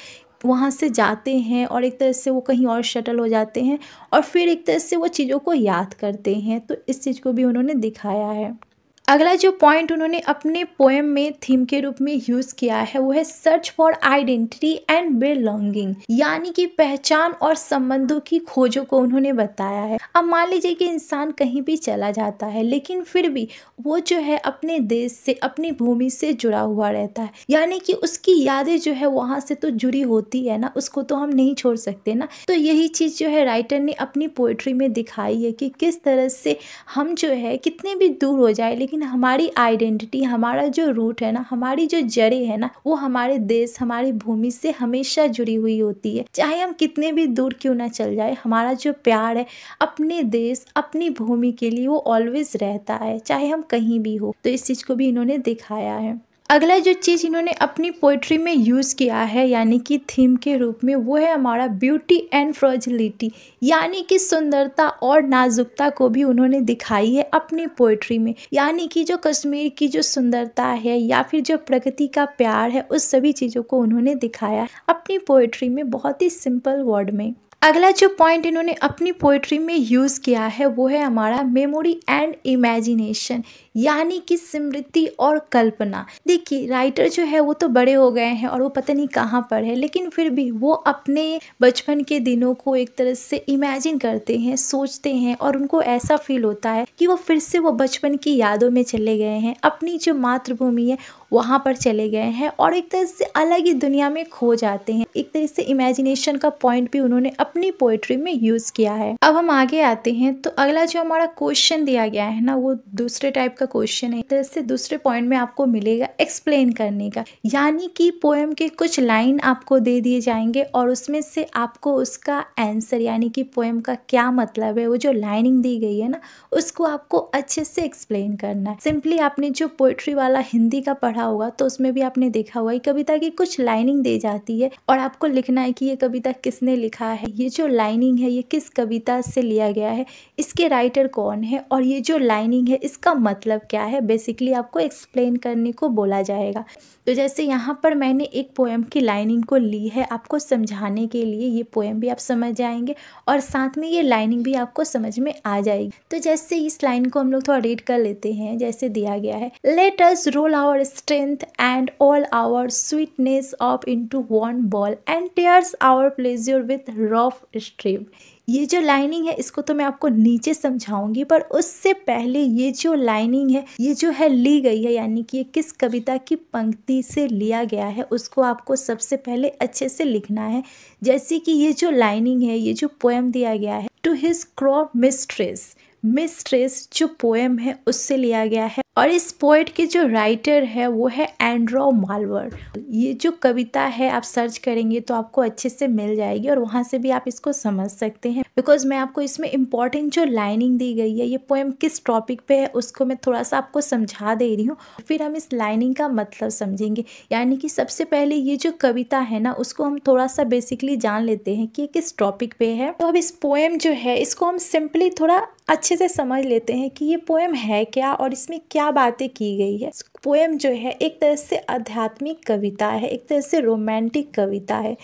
वहाँ से जाते हैं और एक तरह से वो कहीं और शटल हो जाते हैं और फिर एक तरह से वो चीज़ों को याद करते हैं तो इस चीज़ को भी उन्होंने दिखाया है अगला जो पॉइंट उन्होंने अपने पोएम में थीम के रूप में यूज किया है वो है search for identity and belonging यानी कि पहचान और संबंधों की खोजों को उन्होंने बताया है अब मान लीजिए कि इंसान कहीं भी चला जाता है लेकिन फिर भी वो जो है अपने देश से अपनी भूमि से जुड़ा हुआ रहता है यानी कि उसकी यादें जो है वहाँ से तो जुड़ी होती है ना उसको तो हम नहीं छोड़ सकते ना तो यही चीज़ जो है राइटर ने अपनी पोइट्री में दिखाई है कि किस तरह से हम जो है कितने भी दूर हो जाए लेकिन लेकिन हमारी आइडेंटिटी हमारा जो रूट है ना हमारी जो जड़ें है ना वो हमारे देश हमारी भूमि से हमेशा जुड़ी हुई होती है चाहे हम कितने भी दूर क्यों ना चल जाए हमारा जो प्यार है अपने देश अपनी भूमि के लिए वो ऑलवेज रहता है चाहे हम कहीं भी हो तो इस चीज़ को भी इन्होंने दिखाया है अगला जो चीज़ इन्होंने अपनी पोइट्री में यूज़ किया है यानी कि थीम के रूप में वो है हमारा ब्यूटी एंड फ्रॉजिलिटी यानी कि सुंदरता और नाजुकता को भी उन्होंने दिखाई है अपनी पोइट्री में यानी कि जो कश्मीर की जो सुंदरता है या फिर जो प्रकृति का प्यार है उस सभी चीज़ों को उन्होंने दिखाया अपनी पोइट्री में बहुत ही सिंपल वर्ड में अगला जो पॉइंट इन्होंने अपनी पोइट्री में यूज़ किया है वो है हमारा मेमोरी एंड इमेजिनेशन यानी कि स्मृति और कल्पना देखिए राइटर जो है वो तो बड़े हो गए हैं और वो पता नहीं कहाँ पर है लेकिन फिर भी वो अपने बचपन के दिनों को एक तरह से इमेजिन करते हैं सोचते हैं और उनको ऐसा फील होता है कि वो फिर से वो बचपन की यादों में चले गए हैं अपनी जो मातृभूमि है वहाँ पर चले गए हैं और एक तरह से अलग ही दुनिया में खो जाते हैं एक तरह से इमेजिनेशन का पॉइंट भी उन्होंने अपनी पोइट्री में यूज किया है अब हम आगे आते हैं तो अगला जो हमारा क्वेश्चन दिया गया है ना वो दूसरे टाइप का क्वेश्चन है एक तरह से दूसरे पॉइंट में आपको मिलेगा एक्सप्लेन करने का यानी कि पोएम के कुछ लाइन आपको दे दिए जाएंगे और उसमें से आपको उसका आंसर यानी कि पोएम का क्या मतलब है वो जो लाइनिंग दी गई है ना उसको आपको अच्छे से एक्सप्लेन करना है सिंपली आपने जो पोइट्री वाला हिंदी का पढ़ा होगा तो उसमें भी आपने देखा होगा कविता की कुछ लाइनिंग दी जाती है और आपको लिखना है कि ये कविता किसने लिखा है ये जो लाइनिंग है ये किस कविता से लिया गया है इसके राइटर कौन है और ये जो लाइनिंग है इसका मतलब क्या है बेसिकली आपको एक्सप्लेन करने को बोला जाएगा तो जैसे यहाँ पर मैंने एक पोएम की लाइनिंग को ली है आपको समझाने के लिए ये पोएम भी आप समझ जाएंगे और साथ में ये लाइनिंग भी आपको समझ में आ जाएगी तो जैसे इस लाइन को हम लोग थोड़ा रीड कर लेते हैं जैसे दिया गया है लेट अस रोल आवर स्ट्रे strength and all our sweetness up into one ball and tears our pleasure with rough strip ये जो लाइनिंग है इसको तो मैं आपको नीचे समझाऊंगी पर उससे पहले ये जो लाइनिंग है ये जो है ली गई है यानी कि ये किस कविता की पंक्ति से लिया गया है उसको आपको सबसे पहले अच्छे से लिखना है जैसे कि ये जो लाइनिंग है ये जो पोएम दिया गया है टू हिज क्रॉप मिस्ट्रेस मिस्ट्रेस जो पोएम है उससे लिया गया है और इस पोइट के जो राइटर है वो है एंड्रो मालवर ये जो कविता है आप सर्च करेंगे तो आपको अच्छे से मिल जाएगी और वहाँ से भी आप इसको समझ सकते हैं बिकॉज मैं आपको इसमें इम्पॉर्टेंट जो लाइनिंग दी गई है ये पोएम किस टॉपिक पे है उसको मैं थोड़ा सा आपको समझा दे रही हूँ फिर हम इस लाइनिंग का मतलब समझेंगे यानी कि सबसे पहले ये जो कविता है ना उसको हम थोड़ा सा बेसिकली जान लेते हैं कि ये किस टॉपिक पे है तो अब इस पोएम जो है इसको हम सिंपली थोड़ा अच्छे अच्छे से समझ लेते हैं कि ये पोएम है क्या और इसमें क्या बातें की गई है पोएम जो है एक तरह से आध्यात्मिक कविता है एक तरह से रोमांटिक कविता है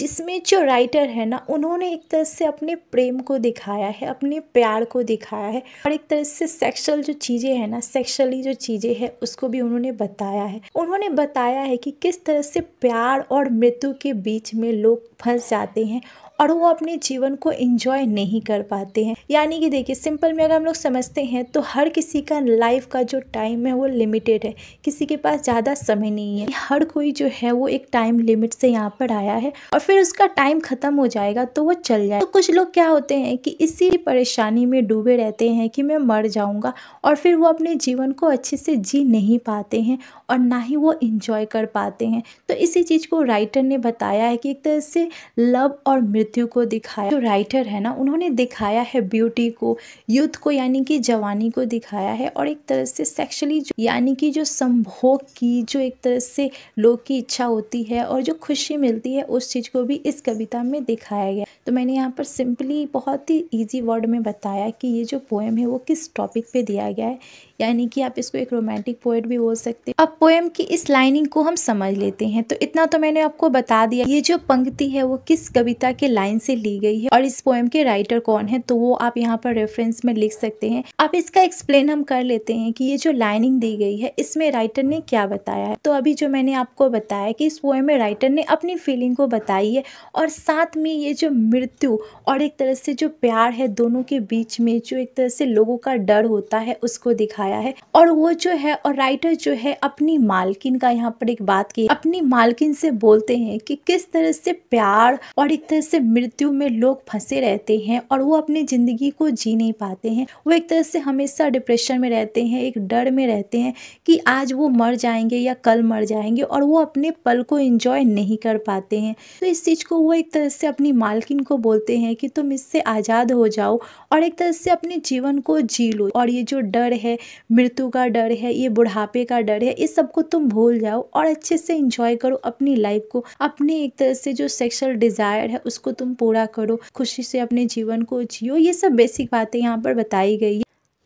जिसमें जो राइटर है ना उन्होंने एक तरह से अपने प्रेम को दिखाया है अपने प्यार को दिखाया है और एक तरह से सेक्सुअल जो चीज़ें हैं ना सेक्सुअली जो चीज़ें हैं उसको भी उन्होंने बताया है उन्होंने बताया है कि किस तरह से प्यार और मृत्यु के बीच में लोग फंस जाते हैं और वो अपने जीवन को इंजॉय नहीं कर पाते हैं यानी कि देखिए सिंपल में अगर हम लोग समझते हैं तो हर किसी का लाइफ का जो टाइम है वो लिमिटेड है किसी के पास ज़्यादा समय नहीं है हर कोई जो है वो एक टाइम लिमिट से यहाँ पर आया है और फिर उसका टाइम ख़त्म हो जाएगा तो वो चल जाए तो कुछ लोग क्या होते हैं कि इसी परेशानी में डूबे रहते हैं कि मैं मर जाऊँगा और फिर वो अपने जीवन को अच्छे से जी नहीं पाते हैं और ना ही वो इन्जॉय कर पाते हैं तो इसी चीज़ को राइटर ने बताया है कि एक तरह से लव और मृत्यु को दिखाया जो राइटर है ना उन्होंने दिखाया है ब्यूटी को यूथ को यानी कि जवानी को दिखाया है और एक तरह से सेक्शुअली यानी कि जो संभोग की जो एक तरह से लोग की इच्छा होती है और जो खुशी मिलती है उस चीज़ को भी इस कविता में दिखाया गया तो मैंने यहाँ पर सिंपली बहुत ही ईजी वर्ड में बताया कि ये जो पोएम है वो किस टॉपिक पे दिया गया है यानी कि आप इसको एक रोमांटिक पोइट भी बोल सकते हैं अब पोएम की इस लाइनिंग को हम समझ लेते हैं तो इतना तो मैंने आपको बता दिया ये जो पंक्ति है वो किस कविता के लाइन से ली गई है और इस पोएम के राइटर कौन है तो वो आप यहाँ पर रेफरेंस में लिख सकते हैं अब इसका एक्सप्लेन हम कर लेते हैं कि ये जो लाइनिंग दी गई है इसमें राइटर ने क्या बताया है तो अभी जो मैंने आपको बताया कि इस पोएम में राइटर ने अपनी फीलिंग को बताई है और साथ में ये जो मृत्यु और एक तरह से जो प्यार है दोनों के बीच में जो एक तरह से लोगों का डर होता है उसको दिखा दिखाया है और वो जो है और राइटर जो है अपनी मालकिन का यहाँ पर एक बात की अपनी मालकिन से बोलते हैं कि किस तरह से प्यार और एक तरह से मृत्यु में लोग फंसे रहते हैं और वो अपनी ज़िंदगी को जी नहीं पाते हैं वो एक तरह से हमेशा डिप्रेशन में रहते हैं एक डर में रहते हैं कि आज वो मर जाएंगे या कल मर जाएंगे और वो अपने पल को इंजॉय नहीं कर पाते हैं तो इस चीज़ को वो एक तरह से अपनी मालकिन को बोलते हैं कि तुम इससे आज़ाद हो जाओ और एक तरह से अपने जीवन को जी लो और ये जो डर है मृत्यु का डर है ये बुढ़ापे का डर है इस सबको तुम भूल जाओ और अच्छे से इंजॉय करो अपनी लाइफ को अपने एक तरह से जो सेक्सुअल डिज़ायर है उसको तुम पूरा करो खुशी से अपने जीवन को जियो ये सब बेसिक बातें यहाँ पर बताई गई है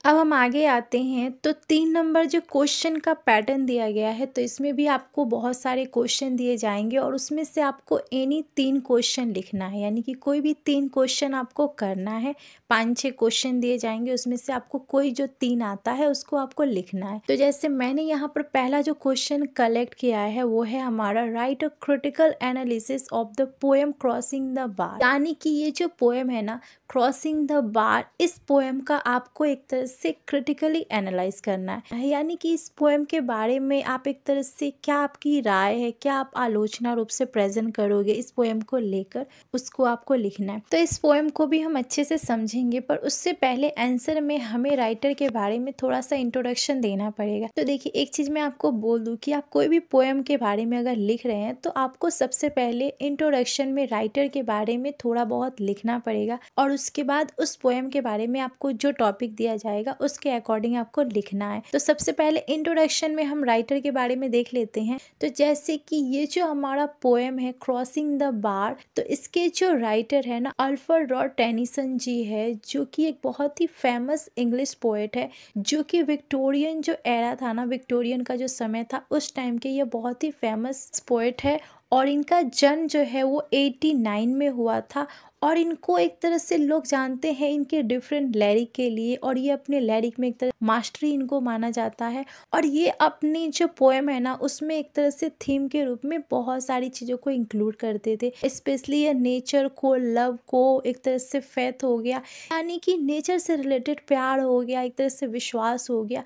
अब हम आगे आते हैं तो तीन नंबर जो क्वेश्चन का पैटर्न दिया गया है तो इसमें भी आपको बहुत सारे क्वेश्चन दिए जाएंगे और उसमें से आपको एनी तीन क्वेश्चन लिखना है यानी कि कोई भी तीन क्वेश्चन आपको करना है पाँच छः क्वेश्चन दिए जाएंगे उसमें से आपको कोई जो तीन आता है उसको आपको लिखना है तो जैसे मैंने यहाँ पर पहला जो क्वेश्चन कलेक्ट किया है वो है हमारा write a critical analysis of the poem crossing the bar यानी कि ये जो पोएम है ना क्रॉसिंग द बार इस पोएम का आपको एक तरह से क्रिटिकली एनालाइज करना है यानी कि इस पोएम के बारे में आप एक तरह से क्या आपकी राय है क्या आप आलोचना रूप से प्रेजेंट करोगे इस पोएम को लेकर उसको आपको लिखना है तो इस पोएम को भी हम अच्छे से समझें समझेंगे पर उससे पहले आंसर में हमें राइटर के बारे में थोड़ा सा इंट्रोडक्शन देना पड़ेगा तो देखिए एक चीज़ मैं आपको बोल दूं कि आप कोई भी पोएम के बारे में अगर लिख रहे हैं तो आपको सबसे पहले इंट्रोडक्शन में राइटर के बारे में थोड़ा बहुत लिखना पड़ेगा और उसके बाद उस पोएम के बारे में आपको जो टॉपिक दिया जाएगा उसके अकॉर्डिंग आपको लिखना है तो सबसे पहले इंट्रोडक्शन में हम राइटर के बारे में देख लेते हैं तो जैसे कि ये जो हमारा पोएम है क्रॉसिंग द बार तो इसके जो राइटर है ना अल्फर रॉड टेनिसन जी है है जो कि एक बहुत ही फेमस इंग्लिश पोएट है जो कि विक्टोरियन जो एरा था ना विक्टोरियन का जो समय था उस टाइम के ये बहुत ही फेमस पोएट है और इनका जन्म जो है वो 89 में हुआ था और इनको एक तरह से लोग जानते हैं इनके डिफरेंट लैरिक के लिए और ये अपने लैरिक में एक तरह मास्टरी इनको माना जाता है और ये अपनी जो पोएम है ना उसमें एक तरह से थीम के रूप में बहुत सारी चीज़ों को इंक्लूड करते थे स्पेशली ये नेचर को लव को एक तरह से फैथ हो गया यानी कि नेचर से रिलेटेड प्यार हो गया एक तरह से विश्वास हो गया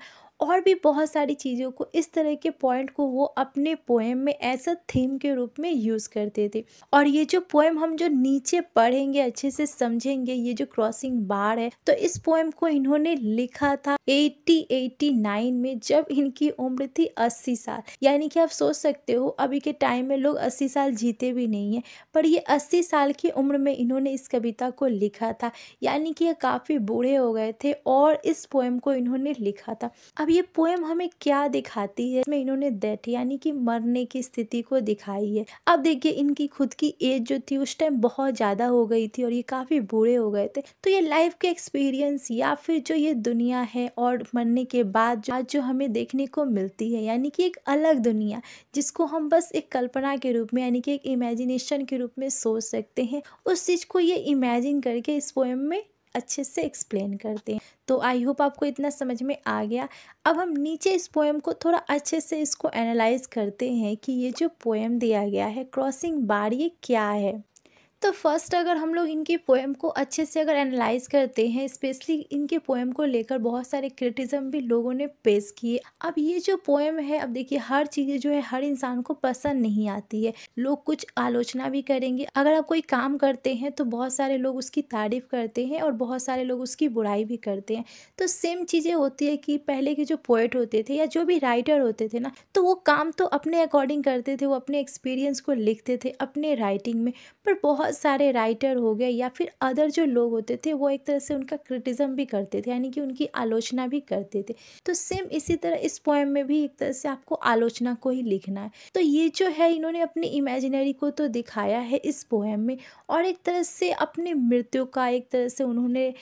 और भी बहुत सारी चीज़ों को इस तरह के पॉइंट को वो अपने पोएम में ऐसा थीम के रूप में यूज़ करते थे और ये जो पोएम हम जो नीचे पढ़ेंगे अच्छे से समझेंगे ये जो क्रॉसिंग बार है तो इस पोएम को इन्होंने लिखा था 1889 में जब इनकी उम्र थी 80 साल यानी कि आप सोच सकते हो अभी के टाइम में लोग 80 साल जीते भी नहीं हैं पर ये 80 साल की उम्र में इन्होंने इस कविता को लिखा था यानी कि ये काफ़ी बूढ़े हो गए थे और इस पोएम को इन्होंने लिखा था अब ये पोएम हमें क्या दिखाती है इसमें इन्होंने डेथ यानी कि मरने की स्थिति को दिखाई है अब देखिए इनकी खुद की एज जो थी उस टाइम बहुत ज़्यादा हो गई थी और ये काफ़ी बूढ़े हो गए थे तो ये लाइफ के एक्सपीरियंस या फिर जो ये दुनिया है और मरने के बाद जो, जो हमें देखने को मिलती है यानी कि एक अलग दुनिया जिसको हम बस एक कल्पना के रूप में यानी कि एक इमेजिनेशन के रूप में सोच सकते हैं उस चीज़ को ये इमेजिन करके इस पोएम में अच्छे से एक्सप्लेन करते हैं तो आई होप आपको इतना समझ में आ गया अब हम नीचे इस पोएम को थोड़ा अच्छे से इसको एनालाइज करते हैं कि ये जो पोएम दिया गया है क्रॉसिंग बार ये क्या है तो फर्स्ट अगर हम लोग इनके पोएम को अच्छे से अगर एनालाइज करते हैं स्पेशली इनके पोएम को लेकर बहुत सारे क्रिटिज्म भी लोगों ने पेश किए अब ये जो पोएम है अब देखिए हर चीज़ें जो है हर इंसान को पसंद नहीं आती है लोग कुछ आलोचना भी करेंगे अगर आप कोई काम करते हैं तो बहुत सारे लोग उसकी तारीफ करते हैं और बहुत सारे लोग उसकी बुराई भी करते हैं तो सेम चीज़ें होती है कि पहले के जो पोइट होते थे या जो भी राइटर होते थे ना तो वो काम तो अपने अकॉर्डिंग करते थे वो अपने एक्सपीरियंस को लिखते थे अपने राइटिंग में पर बहुत बहुत सारे राइटर हो गए या फिर अदर जो लोग होते थे वो एक तरह से उनका क्रिटिज़म भी करते थे यानी कि उनकी आलोचना भी करते थे तो सेम इसी तरह इस पोएम में भी एक तरह से आपको आलोचना को ही लिखना है तो ये जो है इन्होंने अपनी इमेजिनरी को तो दिखाया है इस पोएम में और एक तरह से अपने मृत्यु का एक तरह से उन्होंने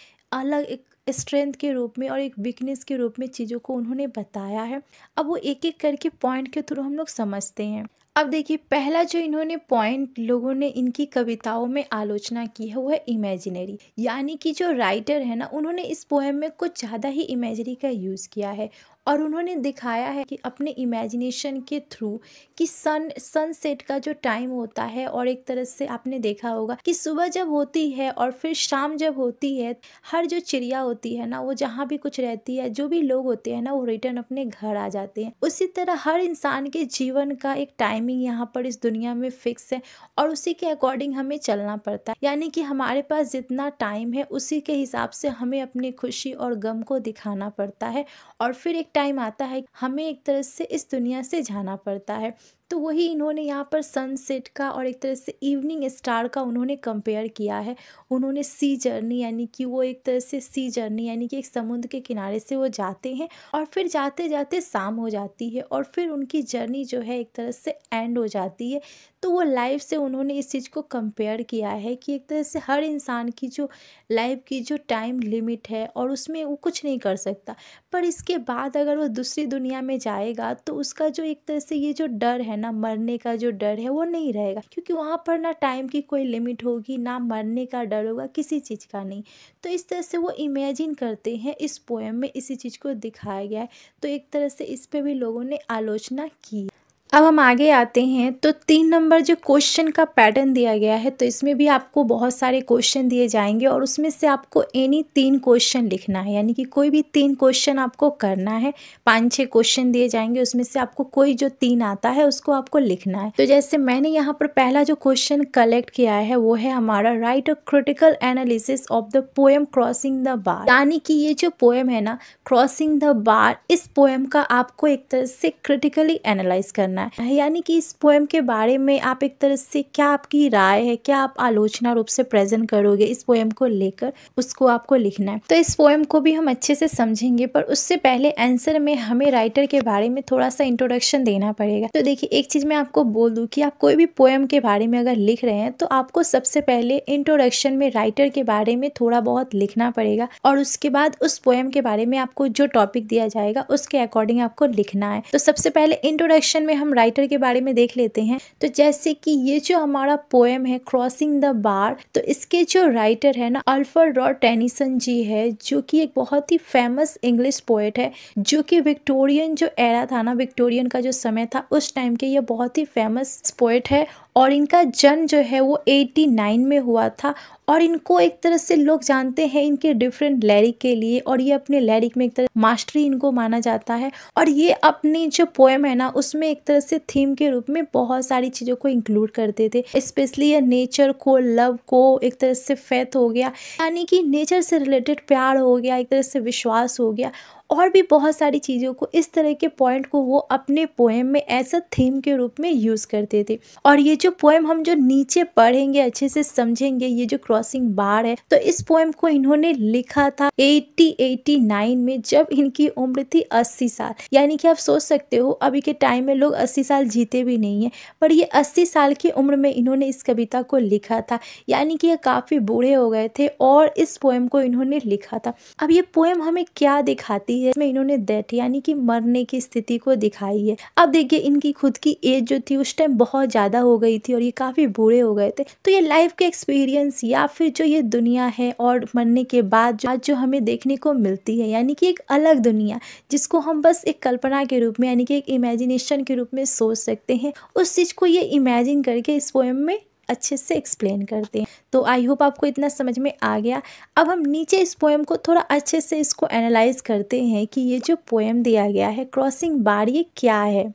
अलग एक स्ट्रेंथ के रूप में और एक वीकनेस के रूप में चीज़ों को उन्होंने बताया है अब वो एक एक करके पॉइंट के थ्रू हम लोग समझते हैं अब देखिए पहला जो इन्होंने पॉइंट लोगों ने इनकी कविताओं में आलोचना की है वो है इमेजिनरी यानी कि जो राइटर है ना उन्होंने इस पोएम में कुछ ज़्यादा ही इमेजरी का यूज़ किया है और उन्होंने दिखाया है कि अपने इमेजिनेशन के थ्रू कि सन सनसेट का जो टाइम होता है और एक तरह से आपने देखा होगा कि सुबह जब होती है और फिर शाम जब होती है हर जो चिड़िया होती है ना वो जहाँ भी कुछ रहती है जो भी लोग होते हैं ना वो रिटर्न अपने घर आ जाते हैं उसी तरह हर इंसान के जीवन का एक टाइमिंग यहाँ पर इस दुनिया में फिक्स है और उसी के अकॉर्डिंग हमें चलना पड़ता है यानी कि हमारे पास जितना टाइम है उसी के हिसाब से हमें अपनी खुशी और गम को दिखाना पड़ता है और फिर एक टाइम आता है हमें एक तरह से इस दुनिया से जाना पड़ता है तो वही इन्होंने यहाँ पर सनसेट का और एक तरह से इवनिंग स्टार का उन्होंने कंपेयर किया है उन्होंने सी जर्नी यानी कि वो एक तरह से सी जर्नी यानी कि एक समुद्र के किनारे से वो जाते हैं और फिर जाते जाते शाम हो जाती है और फिर उनकी जर्नी जो है एक तरह से एंड हो जाती है तो वो लाइफ से उन्होंने इस चीज़ को कंपेयर किया है कि एक तरह से हर इंसान की जो लाइफ की जो टाइम लिमिट है और उसमें वो कुछ नहीं कर सकता पर इसके बाद अगर वो दूसरी दुनिया में जाएगा तो उसका जो एक तरह से ये जो डर है ना मरने का जो डर है वो नहीं रहेगा क्योंकि वहाँ पर ना टाइम की कोई लिमिट होगी ना मरने का डर होगा किसी चीज़ का नहीं तो इस तरह से वो इमेजिन करते हैं इस पोएम में इसी चीज़ को दिखाया गया है तो एक तरह से इस पर भी लोगों ने आलोचना की अब हम आगे आते हैं तो तीन नंबर जो क्वेश्चन का पैटर्न दिया गया है तो इसमें भी आपको बहुत सारे क्वेश्चन दिए जाएंगे और उसमें से आपको एनी तीन क्वेश्चन लिखना है यानी कि कोई भी तीन क्वेश्चन आपको करना है पाँच छः क्वेश्चन दिए जाएंगे उसमें से आपको कोई जो तीन आता है उसको आपको लिखना है तो जैसे मैंने यहाँ पर पहला जो क्वेश्चन कलेक्ट किया है वो है हमारा write a critical analysis of the poem crossing the bar यानी कि ये जो पोएम है ना क्रॉसिंग द बार इस पोएम का आपको एक तरह से क्रिटिकली एनालाइज करना करना है यानी कि इस पोएम के बारे में आप एक तरह से क्या आपकी राय है क्या आप आलोचना रूप से प्रेजेंट करोगे इस पोएम को लेकर उसको आपको लिखना है तो इस पोएम को भी हम अच्छे से समझेंगे पर उससे पहले आंसर में हमें राइटर के बारे में थोड़ा सा इंट्रोडक्शन देना पड़ेगा तो देखिए एक चीज़ मैं आपको बोल दूँ कि आप कोई भी पोएम के बारे में अगर लिख रहे हैं तो आपको सबसे पहले इंट्रोडक्शन में राइटर के बारे में थोड़ा बहुत लिखना पड़ेगा और उसके बाद उस पोएम के बारे में आपको जो टॉपिक दिया जाएगा उसके अकॉर्डिंग आपको लिखना है तो सबसे पहले इंट्रोडक्शन में हम राइटर के बारे में देख लेते हैं तो जैसे कि ये जो हमारा पोएम है क्रॉसिंग द बार तो इसके जो राइटर है ना अल्फर रॉ टेनिसन जी है जो कि एक बहुत ही फेमस इंग्लिश पोएट है जो कि विक्टोरियन जो एरा था ना विक्टोरियन का जो समय था उस टाइम के ये बहुत ही फेमस पोएट है और इनका जन्म जो है वो 89 में हुआ था और इनको एक तरह से लोग जानते हैं इनके डिफरेंट लैरिक के लिए और ये अपने लैरिक में एक तरह मास्टरी इनको माना जाता है और ये अपनी जो पोएम है ना उसमें एक तरह से थीम के रूप में बहुत सारी चीज़ों को इंक्लूड करते थे स्पेशली ये नेचर को लव को एक तरह से फैथ हो गया यानी कि नेचर से रिलेटेड प्यार हो गया एक तरह से विश्वास हो गया और भी बहुत सारी चीज़ों को इस तरह के पॉइंट को वो अपने पोएम में ऐसा थीम के रूप में यूज़ करते थे और ये जो पोएम हम जो नीचे पढ़ेंगे अच्छे से समझेंगे ये जो क्रॉसिंग बार है तो इस पोएम को इन्होंने लिखा था 8089 में जब इनकी उम्र थी 80 साल यानी कि आप सोच सकते हो अभी के टाइम में लोग 80 साल जीते भी नहीं है पर ये 80 साल की उम्र में इन्होंने इस कविता को लिखा था यानी कि ये काफ़ी बूढ़े हो गए थे और इस पोएम को इन्होंने लिखा था अब ये पोएम हमें क्या दिखाती दी है इसमें इन्होंने डेथ यानी कि मरने की स्थिति को दिखाई है अब देखिए इनकी खुद की एज जो थी उस टाइम बहुत ज़्यादा हो गई थी और ये काफ़ी बूढ़े हो गए थे तो ये लाइफ के एक्सपीरियंस या फिर जो ये दुनिया है और मरने के बाद जो जो हमें देखने को मिलती है यानी कि एक अलग दुनिया जिसको हम बस एक कल्पना के रूप में यानी कि एक इमेजिनेशन के रूप में सोच सकते हैं उस चीज़ को ये इमेजिन करके इस पोएम में अच्छे से एक्सप्लेन करते हैं तो आई होप आपको इतना समझ में आ गया अब हम नीचे इस पोएम को थोड़ा अच्छे से इसको एनालाइज करते हैं कि ये जो पोएम दिया गया है क्रॉसिंग बार ये क्या है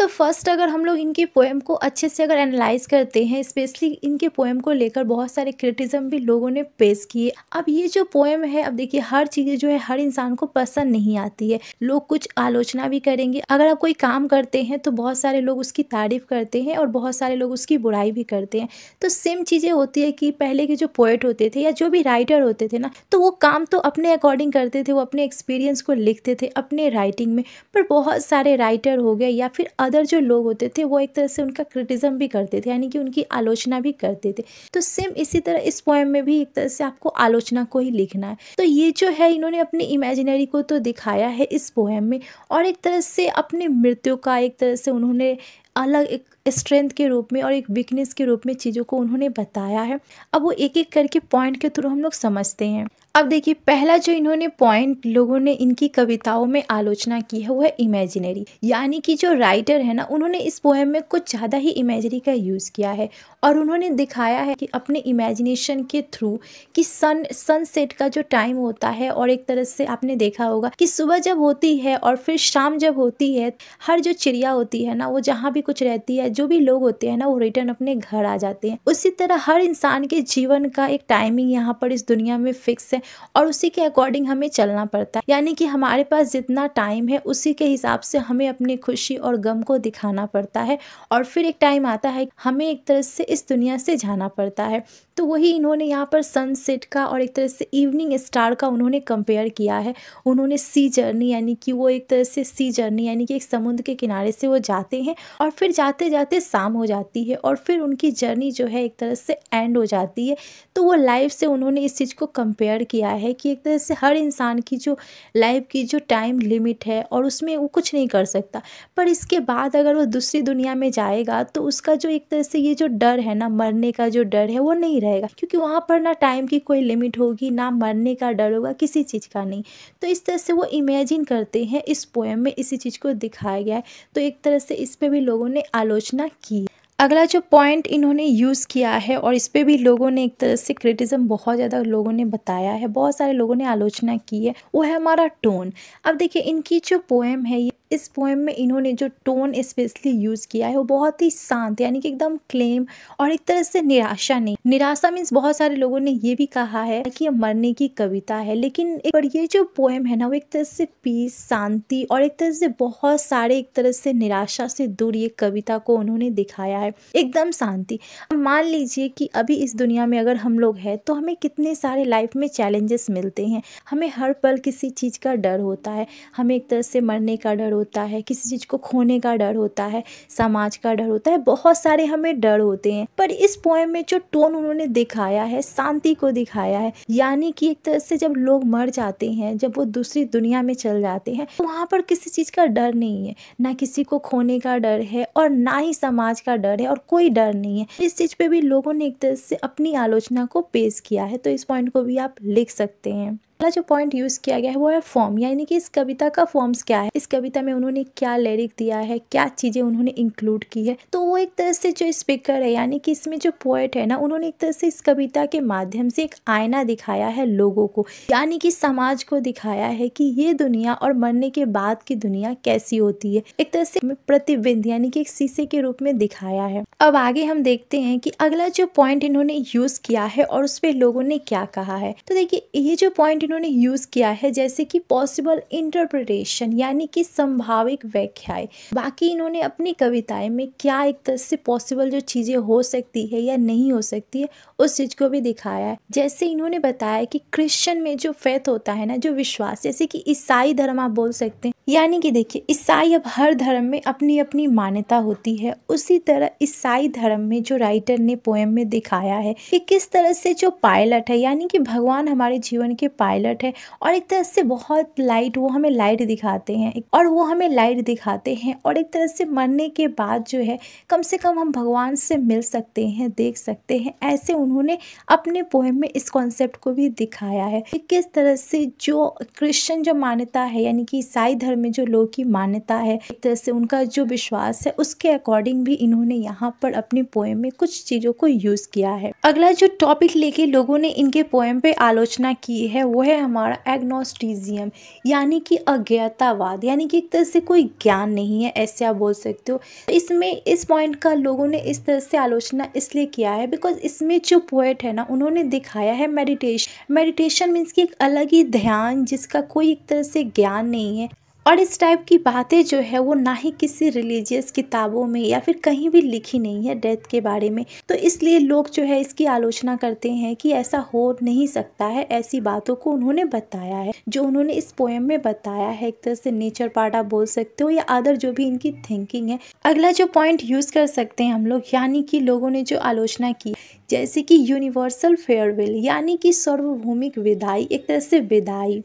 तो फर्स्ट अगर हम लोग इनके पोएम को अच्छे से अगर एनालाइज करते हैं स्पेशली इनके पोएम को लेकर बहुत सारे क्रिटिज्म भी लोगों ने पेश किए अब ये जो पोएम है अब देखिए हर चीज़ें जो है हर इंसान को पसंद नहीं आती है लोग कुछ आलोचना भी करेंगे अगर आप कोई काम करते हैं तो बहुत सारे लोग उसकी तारीफ करते हैं और बहुत सारे लोग उसकी बुराई भी करते हैं तो सेम चीज़ें होती है कि पहले के जो पोएट होते थे या जो भी राइटर होते थे ना तो वो काम तो अपने अकॉर्डिंग करते थे वो अपने एक्सपीरियंस को लिखते थे अपने राइटिंग में पर बहुत सारे राइटर हो गए या फिर अदर जो लोग होते थे वो एक तरह से उनका क्रिटिज़म भी करते थे यानी कि उनकी आलोचना भी करते थे तो सेम इसी तरह इस पोएम में भी एक तरह से आपको आलोचना को ही लिखना है तो ये जो है इन्होंने अपनी इमेजिनरी को तो दिखाया है इस पोएम में और एक तरह से अपने मृत्यु का एक तरह से उन्होंने अलग एक स्ट्रेंथ के रूप में और एक वीकनेस के रूप में चीज़ों को उन्होंने बताया है अब वो एक एक करके पॉइंट के थ्रू हम लोग समझते हैं अब देखिए पहला जो इन्होंने पॉइंट लोगों ने इनकी कविताओं में आलोचना की है वो है इमेजिनरी यानी कि जो राइटर है ना उन्होंने इस पोएम में कुछ ज़्यादा ही इमेजरी का यूज़ किया है और उन्होंने दिखाया है कि अपने इमेजिनेशन के थ्रू कि सन सनसेट का जो टाइम होता है और एक तरह से आपने देखा होगा कि सुबह जब होती है और फिर शाम जब होती है हर जो चिड़िया होती है ना वो जहाँ भी कुछ रहती है जो भी लोग होते हैं ना वो रिटर्न अपने घर आ जाते हैं उसी तरह हर इंसान के जीवन का एक टाइमिंग यहाँ पर इस दुनिया में फिक्स है और उसी के अकॉर्डिंग हमें चलना पड़ता है यानी कि हमारे पास जितना टाइम है उसी के हिसाब से हमें अपनी खुशी और गम को दिखाना पड़ता है और फिर एक टाइम आता है हमें एक तरह से इस दुनिया से जाना पड़ता है तो वही इन्होंने यहाँ पर सनसेट का और एक तरह से इवनिंग स्टार का उन्होंने कंपेयर किया है उन्होंने सी जर्नी यानी कि वो एक तरह से सी जर्नी यानी कि एक समुद्र के किनारे से वो जाते हैं और फिर जाते जाते जाते शाम हो जाती है और फिर उनकी जर्नी जो है एक तरह से एंड हो जाती है तो वो लाइफ से उन्होंने इस चीज़ को कंपेयर किया है कि एक तरह से हर इंसान की जो लाइफ की जो टाइम लिमिट है और उसमें वो कुछ नहीं कर सकता पर इसके बाद अगर वो दूसरी दुनिया में जाएगा तो उसका जो एक तरह से ये जो डर है ना मरने का जो डर है वो नहीं रहेगा क्योंकि वहाँ पर ना टाइम की कोई लिमिट होगी ना मरने का डर होगा किसी चीज़ का नहीं तो इस तरह से वो इमेजिन करते हैं इस पोएम में इसी चीज़ को दिखाया गया है तो एक तरह से इस पर भी लोगों ने आलोचना आलोचना की अगला जो पॉइंट इन्होंने यूज़ किया है और इस पर भी लोगों ने एक तरह से क्रिटिज़म बहुत ज़्यादा लोगों ने बताया है बहुत सारे लोगों ने आलोचना की है वो है हमारा टोन अब देखिए इनकी जो पोएम है ये इस पोएम में इन्होंने जो टोन स्पेशली यूज़ किया है वो बहुत ही शांत यानी कि एकदम क्लेम और एक तरह से निराशा नहीं निराशा मीन्स बहुत सारे लोगों ने ये भी कहा है कि ये मरने की कविता है लेकिन एक पर ये जो पोएम है ना वो एक तरह से पीस शांति और एक तरह से बहुत सारे एक तरह से निराशा से दूर ये कविता को उन्होंने दिखाया है एकदम शांति मान लीजिए कि अभी इस दुनिया में अगर हम लोग हैं तो हमें कितने सारे लाइफ में चैलेंजेस मिलते हैं हमें हर पल किसी चीज़ का डर होता है हमें एक तरह से मरने का डर होता है किसी चीज़ को खोने का डर होता है समाज का डर होता है बहुत सारे हमें डर होते हैं पर इस पोएम में जो टोन उन्होंने दिखाया है शांति को दिखाया है यानी कि एक तरह से जब लोग मर जाते हैं जब वो दूसरी दुनिया में चल जाते हैं तो वहां पर किसी चीज़ का डर नहीं है ना किसी को खोने का डर है और ना ही समाज का डर है और कोई डर नहीं है इस चीज़ पे भी लोगों ने एक तरह से अपनी आलोचना को पेश किया है तो इस पॉइंट को भी आप लिख सकते हैं पहला जो पॉइंट यूज किया गया है वो है फॉर्म यानी कि इस कविता का फॉर्म्स क्या है इस कविता में उन्होंने क्या लिरिक दिया है क्या चीजें उन्होंने इंक्लूड की है तो वो एक तरह से जो स्पीकर है यानी कि इसमें जो पोएट है ना उन्होंने एक तरह से इस कविता के माध्यम से एक आईना दिखाया है लोगों को यानी कि समाज को दिखाया है कि ये दुनिया और मरने के बाद की दुनिया कैसी होती है एक तरह से प्रतिबिंब यानी कि एक शीशे के रूप में दिखाया है अब आगे हम देखते हैं कि अगला जो पॉइंट इन्होंने यूज किया है और उस पर लोगों ने क्या कहा है तो देखिए ये जो पॉइंट इन्होंने यूज़ किया है जैसे कि पॉसिबल इंटरप्रिटेशन यानी कि संभाविक व्याख्याएं बाकी इन्होंने अपनी कविताएं में क्या एक तरह से पॉसिबल जो चीज़ें हो सकती है या नहीं हो सकती है उस चीज़ को भी दिखाया है जैसे इन्होंने बताया कि क्रिश्चन में जो फैथ होता है ना जो विश्वास जैसे कि ईसाई धर्म आप बोल सकते हैं यानी कि देखिए ईसाई अब हर धर्म में अपनी अपनी मान्यता होती है उसी तरह ईसाई धर्म में जो राइटर ने पोएम में दिखाया है कि किस तरह से जो पायलट है यानी कि भगवान हमारे जीवन के पायलट पायलट है और एक तरह से बहुत लाइट वो हमें लाइट दिखाते हैं और वो हमें लाइट दिखाते हैं और एक तरह से मरने के बाद जो है कम से कम हम भगवान से मिल सकते हैं देख सकते हैं ऐसे उन्होंने अपने पोएम में इस कॉन्सेप्ट को भी दिखाया है किस तरह से जो क्रिश्चन जो मान्यता है यानी कि ईसाई धर्म में जो लोग की मान्यता है एक तरह से उनका जो विश्वास है उसके अकॉर्डिंग भी इन्होंने यहाँ पर अपने पोएम में कुछ चीज़ों को यूज़ किया है अगला जो टॉपिक लेके लोगों ने इनके पोएम पे आलोचना की है वो है है हमारा एग्नोस्टिजियम यानी कि अज्ञातावाद यानी कि एक तरह से कोई ज्ञान नहीं है ऐसे आप बोल सकते हो इसमें इस पॉइंट का लोगों ने इस तरह से आलोचना इसलिए किया है बिकॉज इसमें जो पोएट है ना उन्होंने दिखाया है मेडिटेशन मेडिटेशन मीन्स कि एक अलग ही ध्यान जिसका कोई एक तरह से ज्ञान नहीं है और इस टाइप की बातें जो है वो ना ही किसी रिलीजियस किताबों में या फिर कहीं भी लिखी नहीं है डेथ के बारे में तो इसलिए लोग जो है इसकी आलोचना करते हैं कि ऐसा हो नहीं सकता है ऐसी बातों को उन्होंने बताया है जो उन्होंने इस पोएम में बताया है एक तरह से नेचर पार्ट आप बोल सकते हो या अदर जो भी इनकी थिंकिंग है अगला जो पॉइंट यूज कर सकते हैं हम लोग यानी कि लोगों ने जो आलोचना की जैसे कि यूनिवर्सल फेयरवेल यानी कि सर्वभूमिक विदाई एक तरह से विदाई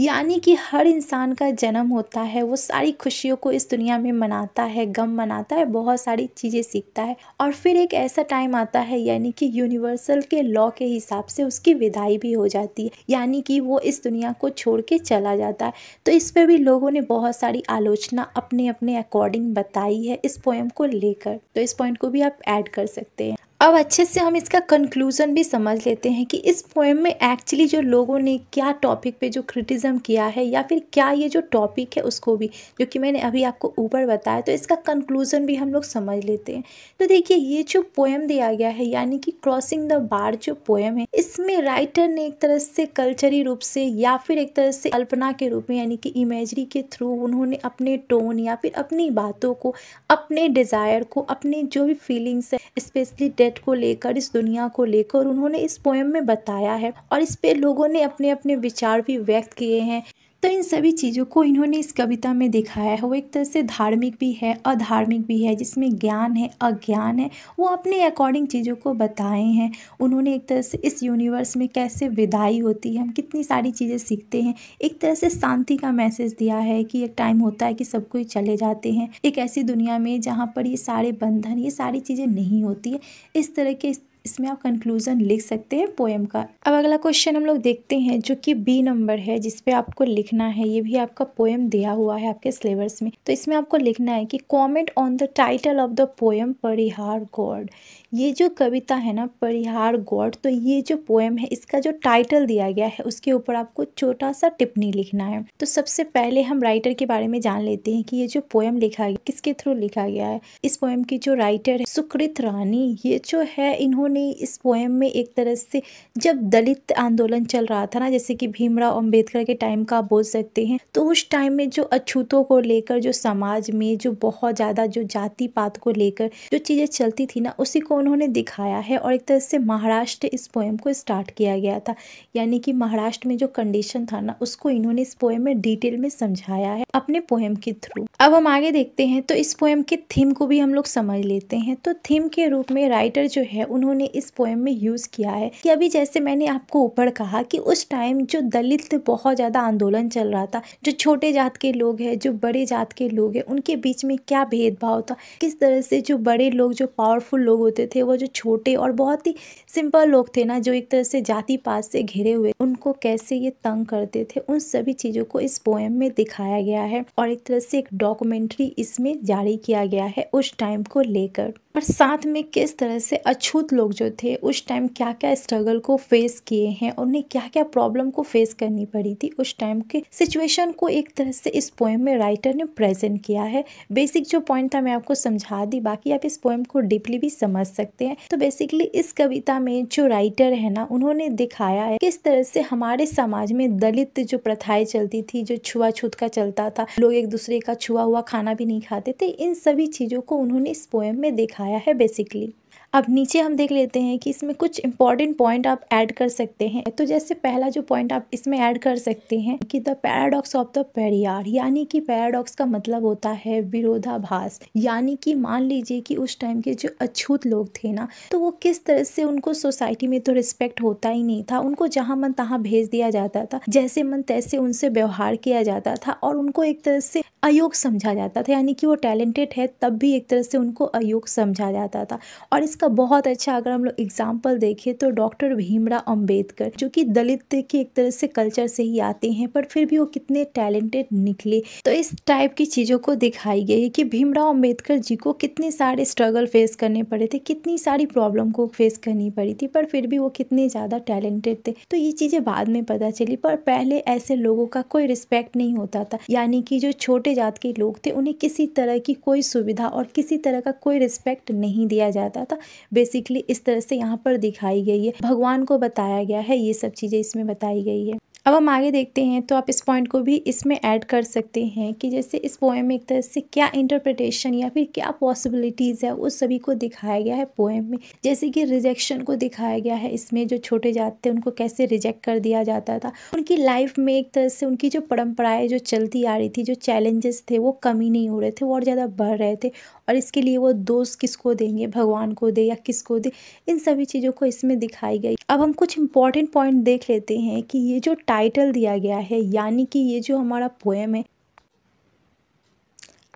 यानी कि हर इंसान का जन्म होता है वो सारी खुशियों को इस दुनिया में मनाता है गम मनाता है बहुत सारी चीज़ें सीखता है और फिर एक ऐसा टाइम आता है यानी कि यूनिवर्सल के लॉ के हिसाब से उसकी विदाई भी हो जाती है यानी कि वो इस दुनिया को छोड़ के चला जाता है तो इस पर भी लोगों ने बहुत सारी आलोचना अपने अपने अकॉर्डिंग बताई है इस पोएम को लेकर तो इस पॉइंट को भी आप ऐड कर सकते हैं अब अच्छे से हम इसका कंक्लूज़न भी समझ लेते हैं कि इस पोएम में एक्चुअली जो लोगों ने क्या टॉपिक पे जो क्रिटिज़म किया है या फिर क्या ये जो टॉपिक है उसको भी जो कि मैंने अभी आपको ऊपर बताया तो इसका कंक्लूज़न भी हम लोग समझ लेते हैं तो देखिए ये जो पोएम दिया गया है यानी कि क्रॉसिंग द बार जो पोएम है इसमें राइटर ने एक तरह से कल्चरी रूप से या फिर एक तरह से कल्पना के रूप में यानी कि इमेजरी के थ्रू उन्होंने अपने टोन या फिर अपनी बातों को अपने डिज़ायर को अपने जो भी फीलिंग्स है स्पेशली डेथ को लेकर इस दुनिया को लेकर उन्होंने इस पोएम में बताया है और इस पे लोगों ने अपने अपने विचार भी व्यक्त किए हैं तो इन सभी चीज़ों को इन्होंने इस कविता में दिखाया है वो एक तरह से धार्मिक भी है अधार्मिक भी है जिसमें ज्ञान है अज्ञान है वो अपने अकॉर्डिंग चीज़ों को बताए हैं उन्होंने एक तरह से इस यूनिवर्स में कैसे विदाई होती है हम कितनी सारी चीज़ें सीखते हैं एक तरह से शांति का मैसेज दिया है कि एक टाइम होता है कि सब कोई चले जाते हैं एक ऐसी दुनिया में जहाँ पर ये सारे बंधन ये सारी चीज़ें नहीं होती है इस तरह के इसमें आप कंक्लूज़न लिख सकते हैं पोएम का अब अगला क्वेश्चन हम लोग देखते हैं जो कि बी नंबर है जिसपे आपको लिखना है ये भी आपका पोएम दिया हुआ है आपके सिलेबस में तो इसमें आपको लिखना है कि comment on the title of the poem pariah god ये जो कविता है ना परिहार गॉड तो ये जो पोएम है इसका जो टाइटल दिया गया है उसके ऊपर आपको छोटा सा टिप्पणी लिखना है तो सबसे पहले हम राइटर के बारे में जान लेते हैं कि ये जो पोएम लिखा गया किसके थ्रू लिखा गया है इस पोएम की जो राइटर है सुकृत रानी ये जो है इन्होंने इस पोएम में एक तरह से जब दलित आंदोलन चल रहा था ना जैसे कि भीमराव अम्बेडकर के टाइम का बोल सकते हैं तो उस टाइम में जो अछूतों को लेकर जो समाज में जो बहुत ज़्यादा जो जाति पात को लेकर जो चीज़ें चलती थी ना उसी को उन्होंने दिखाया है और एक तरह से महाराष्ट्र इस पोएम को स्टार्ट किया गया था यानी कि महाराष्ट्र में जो कंडीशन था ना उसको इन्होंने इस पोएम में डिटेल में समझाया है अपने पोएम के थ्रू अब हम आगे देखते हैं तो इस पोएम के थीम को भी हम लोग समझ लेते हैं तो थीम के रूप में राइटर जो है उन्होंने इस पोएम में यूज़ किया है कि अभी जैसे मैंने आपको ऊपर कहा कि उस टाइम जो दलित बहुत ज़्यादा आंदोलन चल रहा था जो छोटे जात के लोग हैं जो बड़े जात के लोग हैं उनके बीच में क्या भेदभाव था किस तरह से जो बड़े लोग जो पावरफुल लोग होते थे वो जो छोटे और बहुत ही सिंपल लोग थे ना जो एक तरह से जाति पात से घिरे हुए उनको कैसे ये तंग करते थे उन सभी चीज़ों को इस पोएम में दिखाया गया है और एक तरह से एक डॉक्यूमेंट्री इसमें जारी किया गया है उस टाइम को लेकर पर साथ में किस तरह से अछूत लोग जो थे उस टाइम क्या क्या स्ट्रगल को फेस किए हैं उन्हें क्या क्या प्रॉब्लम को फेस करनी पड़ी थी उस टाइम के सिचुएशन को एक तरह से इस पोएम में राइटर ने प्रेजेंट किया है बेसिक जो पॉइंट था मैं आपको समझा दी बाकी आप इस पोएम को डीपली भी समझ सकते हैं तो बेसिकली इस कविता में जो राइटर है ना उन्होंने दिखाया है किस तरह से हमारे समाज में दलित जो प्रथाएं चलती थी जो छुआछूत का चलता था लोग एक दूसरे का छुआ हुआ खाना भी नहीं खाते थे इन सभी चीजों को उन्होंने इस पोएम में देखा दिखाया है बेसिकली अब नीचे हम देख लेते हैं कि इसमें कुछ इंपॉर्टेंट पॉइंट आप ऐड कर सकते हैं तो जैसे पहला जो पॉइंट आप इसमें ऐड कर सकते हैं कि the paradox of the pariah यानी कि पैराडॉक्स का मतलब होता है विरोधाभास यानी कि मान लीजिए कि उस टाइम के जो अछूत लोग थे ना तो वो किस तरह से उनको सोसाइटी में तो रिस्पेक्ट होता ही नहीं था उनको जहाँ मन तहाँ भेज दिया जाता था जैसे मन तैसे उनसे व्यवहार किया जाता था और उनको एक तरह से अयोग समझा जाता था यानी कि वो टैलेंटेड है तब भी एक तरह से उनको अयोग समझा जाता था और इस इसका बहुत अच्छा अगर हम लोग एग्जाम्पल देखें तो डॉक्टर भीमराव अम्बेडकर जो कि दलित के एक तरह से कल्चर से ही आते हैं पर फिर भी वो कितने टैलेंटेड निकले तो इस टाइप की चीज़ों को दिखाई गई है कि भीमराव अम्बेडकर जी को कितने सारे स्ट्रगल फेस करने पड़े थे कितनी सारी प्रॉब्लम को फेस करनी पड़ी थी पर फिर भी वो कितने ज़्यादा टैलेंटेड थे तो ये चीज़ें बाद में पता चली पर पहले ऐसे लोगों का कोई रिस्पेक्ट नहीं होता था यानी कि जो छोटे जात के लोग थे उन्हें किसी तरह की कोई सुविधा और किसी तरह का कोई रिस्पेक्ट नहीं दिया जाता था बेसिकली इस तरह से यहाँ पर दिखाई गई है भगवान को बताया गया है ये सब चीज़ें इसमें बताई गई है अब हम आगे देखते हैं तो आप इस पॉइंट को भी इसमें ऐड कर सकते हैं कि जैसे इस पोएम में एक तरह से क्या इंटरप्रिटेशन या फिर क्या पॉसिबिलिटीज़ है उस सभी को दिखाया गया है पोएम में जैसे कि रिजेक्शन को दिखाया गया है इसमें जो छोटे जात थे उनको कैसे रिजेक्ट कर दिया जाता था उनकी लाइफ में एक तरह से उनकी जो परम्पराएँ जो चलती आ रही थी जो चैलेंजेस थे वो कमी नहीं हो रहे थे वो और ज़्यादा बढ़ रहे थे और इसके लिए वो दोष किसको देंगे भगवान को दे या किसको दे इन सभी चीज़ों को इसमें दिखाई गई अब हम कुछ इंपॉर्टेंट पॉइंट देख लेते हैं कि ये जो टाइटल दिया गया है यानी कि ये जो हमारा पोएम है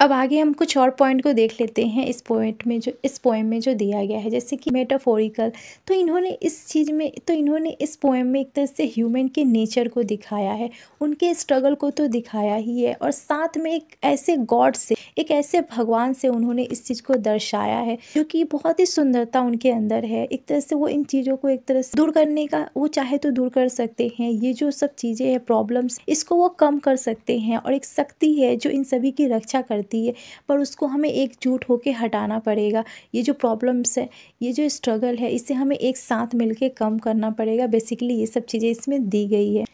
अब आगे हम कुछ और पॉइंट को देख लेते हैं इस पॉइंट में जो इस पोएम में जो दिया गया है जैसे कि मेटाफोरिकल तो इन्होंने इस चीज़ में तो इन्होंने इस पोएम में एक तरह से ह्यूमन के नेचर को दिखाया है उनके स्ट्रगल को तो दिखाया ही है और साथ में एक ऐसे गॉड से एक ऐसे भगवान से उन्होंने इस चीज़ को दर्शाया है जो कि बहुत ही सुंदरता उनके अंदर है एक तरह से वो इन चीज़ों को एक तरह से दूर करने का वो चाहे तो दूर कर सकते हैं ये जो सब चीज़ें हैं प्रॉब्लम्स इसको वो कम कर सकते हैं और एक शक्ति है जो इन सभी की रक्षा करती होती है पर उसको हमें एकजुट होकर हटाना पड़ेगा ये जो प्रॉब्लम्स है ये जो स्ट्रगल है इसे हमें एक साथ मिलकर कम करना पड़ेगा बेसिकली ये सब चीज़ें इसमें दी गई है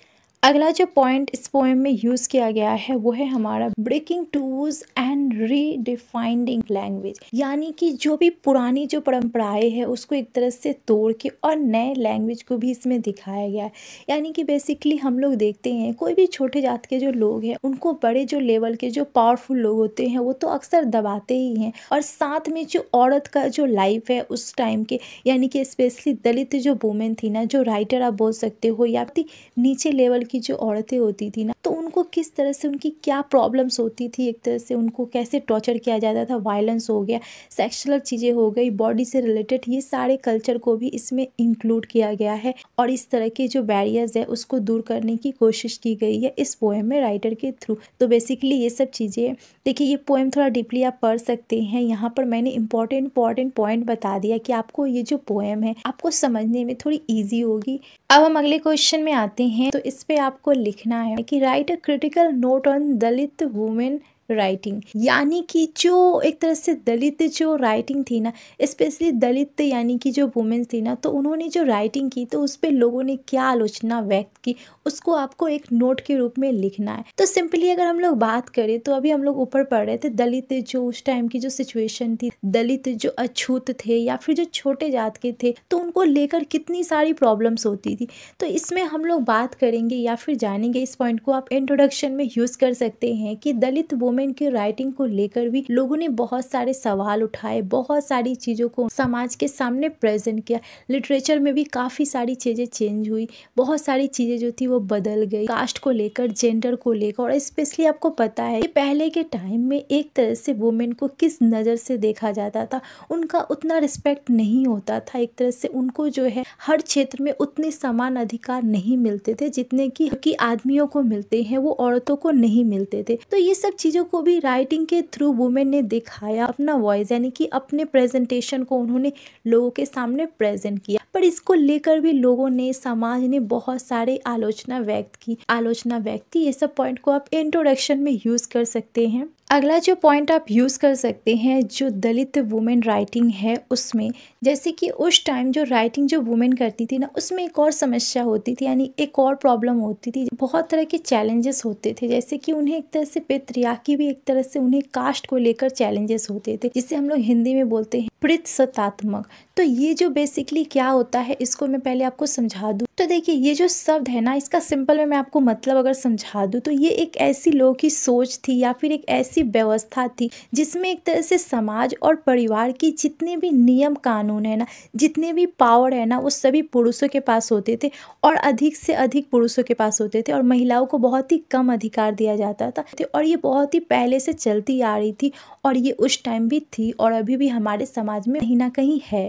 अगला जो पॉइंट इस पोएम में यूज़ किया गया है वो है हमारा breaking taboos and redefining language यानी कि जो भी पुरानी जो परंपराएं है उसको एक तरह से तोड़ के और नए लैंग्वेज को भी इसमें दिखाया गया है यानी कि बेसिकली हम लोग देखते हैं कोई भी छोटे जात के जो लोग हैं उनको बड़े जो लेवल के जो पावरफुल लोग होते हैं वो तो अक्सर दबाते ही हैं और साथ में जो औरत का जो लाइफ है उस टाइम के यानी कि स्पेशली दलित जो वुमेन थी ना जो राइटर आप बोल सकते हो या नीचे लेवल की की जो औरतें होती थी ना तो उनको किस तरह से उनकी क्या प्रॉब्लम्स होती थी एक तरह से उनको कैसे टॉर्चर किया जाता था वायलेंस हो गया सेक्सुअल चीज़ें हो गई बॉडी से रिलेटेड ये सारे कल्चर को भी इसमें इंक्लूड किया गया है और इस तरह के जो बैरियर्स है उसको दूर करने की कोशिश की गई है इस पोएम में राइटर के थ्रू तो बेसिकली ये सब चीज़ें देखिए ये पोएम थोड़ा डीपली आप पढ़ सकते हैं यहाँ पर मैंने इंपॉर्टेंट इंपॉर्टेंट पॉइंट बता दिया कि आपको ये जो पोएम है आपको समझने में थोड़ी ईजी होगी अब हम अगले क्वेश्चन में आते हैं तो इस पर पे आपको लिखना है कि write a critical note on Dalit women writing यानी कि जो एक तरह से दलित जो राइटिंग थी ना स्पेशली दलित यानी कि जो वुमेन्स थी ना तो उन्होंने जो राइटिंग की तो उस पर लोगों ने क्या आलोचना व्यक्त की उसको आपको एक नोट के रूप में लिखना है तो सिंपली अगर हम लोग बात करें तो अभी हम लोग ऊपर पढ़ रहे थे दलित जो उस टाइम की जो सिचुएशन थी दलित जो अछूत थे या फिर जो छोटे जात के थे तो उनको लेकर कितनी सारी प्रॉब्लम्स होती थी तो इसमें हम लोग बात करेंगे या फिर जानेंगे इस पॉइंट को आप इंट्रोडक्शन में यूज़ कर सकते हैं कि दलित वुमेन गवर्नमेंट की राइटिंग को लेकर भी लोगों ने बहुत सारे सवाल उठाए बहुत सारी चीज़ों को समाज के सामने प्रेजेंट किया लिटरेचर में भी काफ़ी सारी चीज़ें चेंज हुई बहुत सारी चीज़ें जो थी वो बदल गई कास्ट को लेकर जेंडर को लेकर और स्पेशली आपको पता है कि पहले के टाइम में एक तरह से वुमेन को किस नज़र से देखा जाता था उनका उतना रिस्पेक्ट नहीं होता था एक तरह से उनको जो है हर क्षेत्र में उतने समान अधिकार नहीं मिलते थे जितने की कि आदमियों को मिलते हैं वो औरतों को नहीं मिलते थे तो ये सब चीज़ों को भी राइटिंग के थ्रू वुमेन ने दिखाया अपना वॉइस यानी कि अपने प्रेजेंटेशन को उन्होंने लोगों के सामने प्रेजेंट किया पर इसको लेकर भी लोगों ने समाज ने बहुत सारे आलोचना व्यक्त की आलोचना व्यक्त की ये सब पॉइंट को आप इंट्रोडक्शन में यूज़ कर सकते हैं अगला जो पॉइंट आप यूज़ कर सकते हैं जो दलित वुमेन राइटिंग है उसमें जैसे कि उस टाइम जो राइटिंग जो वुमेन करती थी ना उसमें एक और समस्या होती थी यानी एक और प्रॉब्लम होती थी बहुत तरह के चैलेंजेस होते थे जैसे कि उन्हें एक तरह से पितरिया की हिंदी भी एक तरह से उन्हें कास्ट को लेकर चैलेंजेस होते थे जिसे हम लोग हिंदी में बोलते हैं सतात्मक तो ये जो बेसिकली क्या होता है इसको मैं पहले आपको समझा दूँ तो देखिए ये जो शब्द है ना इसका सिंपल में मैं आपको मतलब अगर समझा दूँ तो ये एक ऐसी लोगों की सोच थी या फिर एक ऐसी व्यवस्था थी जिसमें एक तरह से समाज और परिवार की जितने भी नियम कानून है ना जितने भी पावर है ना वो सभी पुरुषों के पास होते थे और अधिक से अधिक पुरुषों के पास होते थे और महिलाओं को बहुत ही कम अधिकार दिया जाता था और ये बहुत ही पहले से चलती आ रही थी और ये उस टाइम भी थी और अभी भी हमारे समाज में कहीं ना कहीं है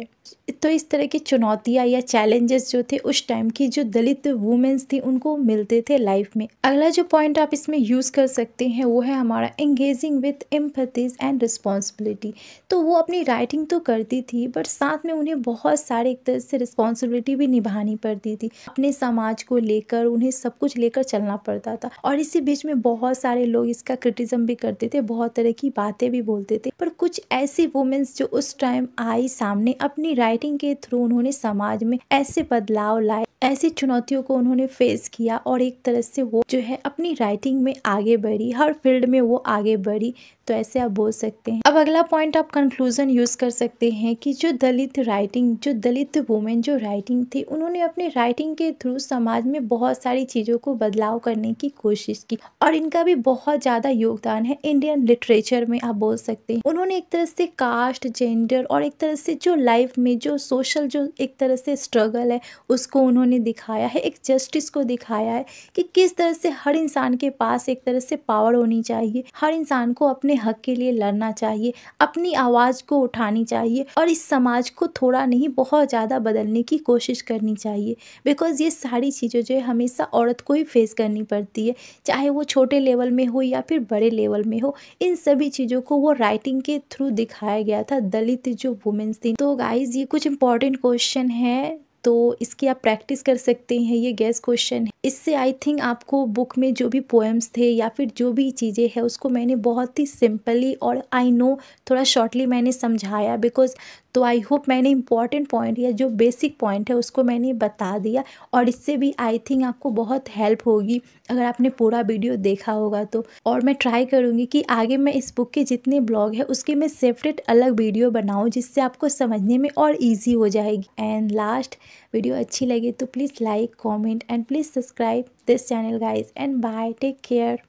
तो इस तरह की चुनौतियाँ या चैलेंजेस जो थे उस टाइम की जो दलित वुमेंस थी उनको मिलते थे लाइफ में अगला जो पॉइंट आप इसमें यूज़ कर सकते हैं वो है हमारा engaging with empathies and responsibility तो वो अपनी राइटिंग तो करती थी बट साथ में उन्हें बहुत सारे एक तरह से रिस्पॉन्सिबिलिटी भी निभानी पड़ती थी अपने समाज को लेकर उन्हें सब कुछ लेकर चलना पड़ता था और इसी बीच में बहुत सारे लोग इसका क्रिटिज्म भी करते थे बहुत तरह की बातें भी बोलते थे पर कुछ ऐसी वुमेन्स जो उस टाइम आई सामने अपनी राइटिंग के थ्रू उन्होंने समाज में ऐसे बदलाव लाए ऐसी चुनौतियों को उन्होंने फेस किया और एक तरह से वो जो है अपनी राइटिंग में आगे बढ़ी हर फील्ड में वो आगे बढ़ी तो ऐसे आप बोल सकते हैं अब अगला पॉइंट आप कंक्लूजन यूज कर सकते हैं कि जो दलित राइटिंग जो दलित वुमेन जो राइटिंग थी उन्होंने अपने राइटिंग के थ्रू समाज में बहुत सारी चीज़ों को बदलाव करने की कोशिश की और इनका भी बहुत ज़्यादा योगदान है इंडियन लिटरेचर में आप बोल सकते हैं उन्होंने एक तरह से कास्ट जेंडर और एक तरह से जो लाइफ में जो सोशल जो एक तरह से स्ट्रगल है उसको उन्होंने दिखाया है एक जस्टिस को दिखाया है कि किस तरह से हर इंसान के पास एक तरह से पावर होनी चाहिए हर इंसान को अपने हक के लिए लड़ना चाहिए अपनी आवाज़ को उठानी चाहिए और इस समाज को थोड़ा नहीं बहुत ज़्यादा बदलने की कोशिश करनी चाहिए बिकॉज़ ये सारी चीज़ें जो है हमेशा औरत को ही फेस करनी पड़ती है चाहे वो छोटे लेवल में हो या फिर बड़े लेवल में हो इन सभी चीज़ों को वो राइटिंग के थ्रू दिखाया गया था दलित जो वुमेन्स थी तो गाइज ये कुछ इंपॉर्टेंट क्वेश्चन है तो इसकी आप प्रैक्टिस कर सकते हैं ये गैस क्वेश्चन है इससे आई थिंक आपको बुक में जो भी पोएम्स थे या फिर जो भी चीज़ें हैं उसको मैंने बहुत ही सिंपली और आई नो थोड़ा शॉर्टली मैंने समझाया बिकॉज तो आई होप मैंने इंपॉर्टेंट पॉइंट या जो बेसिक पॉइंट है उसको मैंने बता दिया और इससे भी आई थिंक आपको बहुत हेल्प होगी अगर आपने पूरा वीडियो देखा होगा तो और मैं ट्राई करूँगी कि आगे मैं इस बुक के जितने ब्लॉग हैं उसके मैं सेपरेट अलग वीडियो बनाऊँ जिससे आपको समझने में और ईजी हो जाएगी एंड लास्ट वीडियो अच्छी लगे तो please like comment and please subscribe this channel guys and bye take care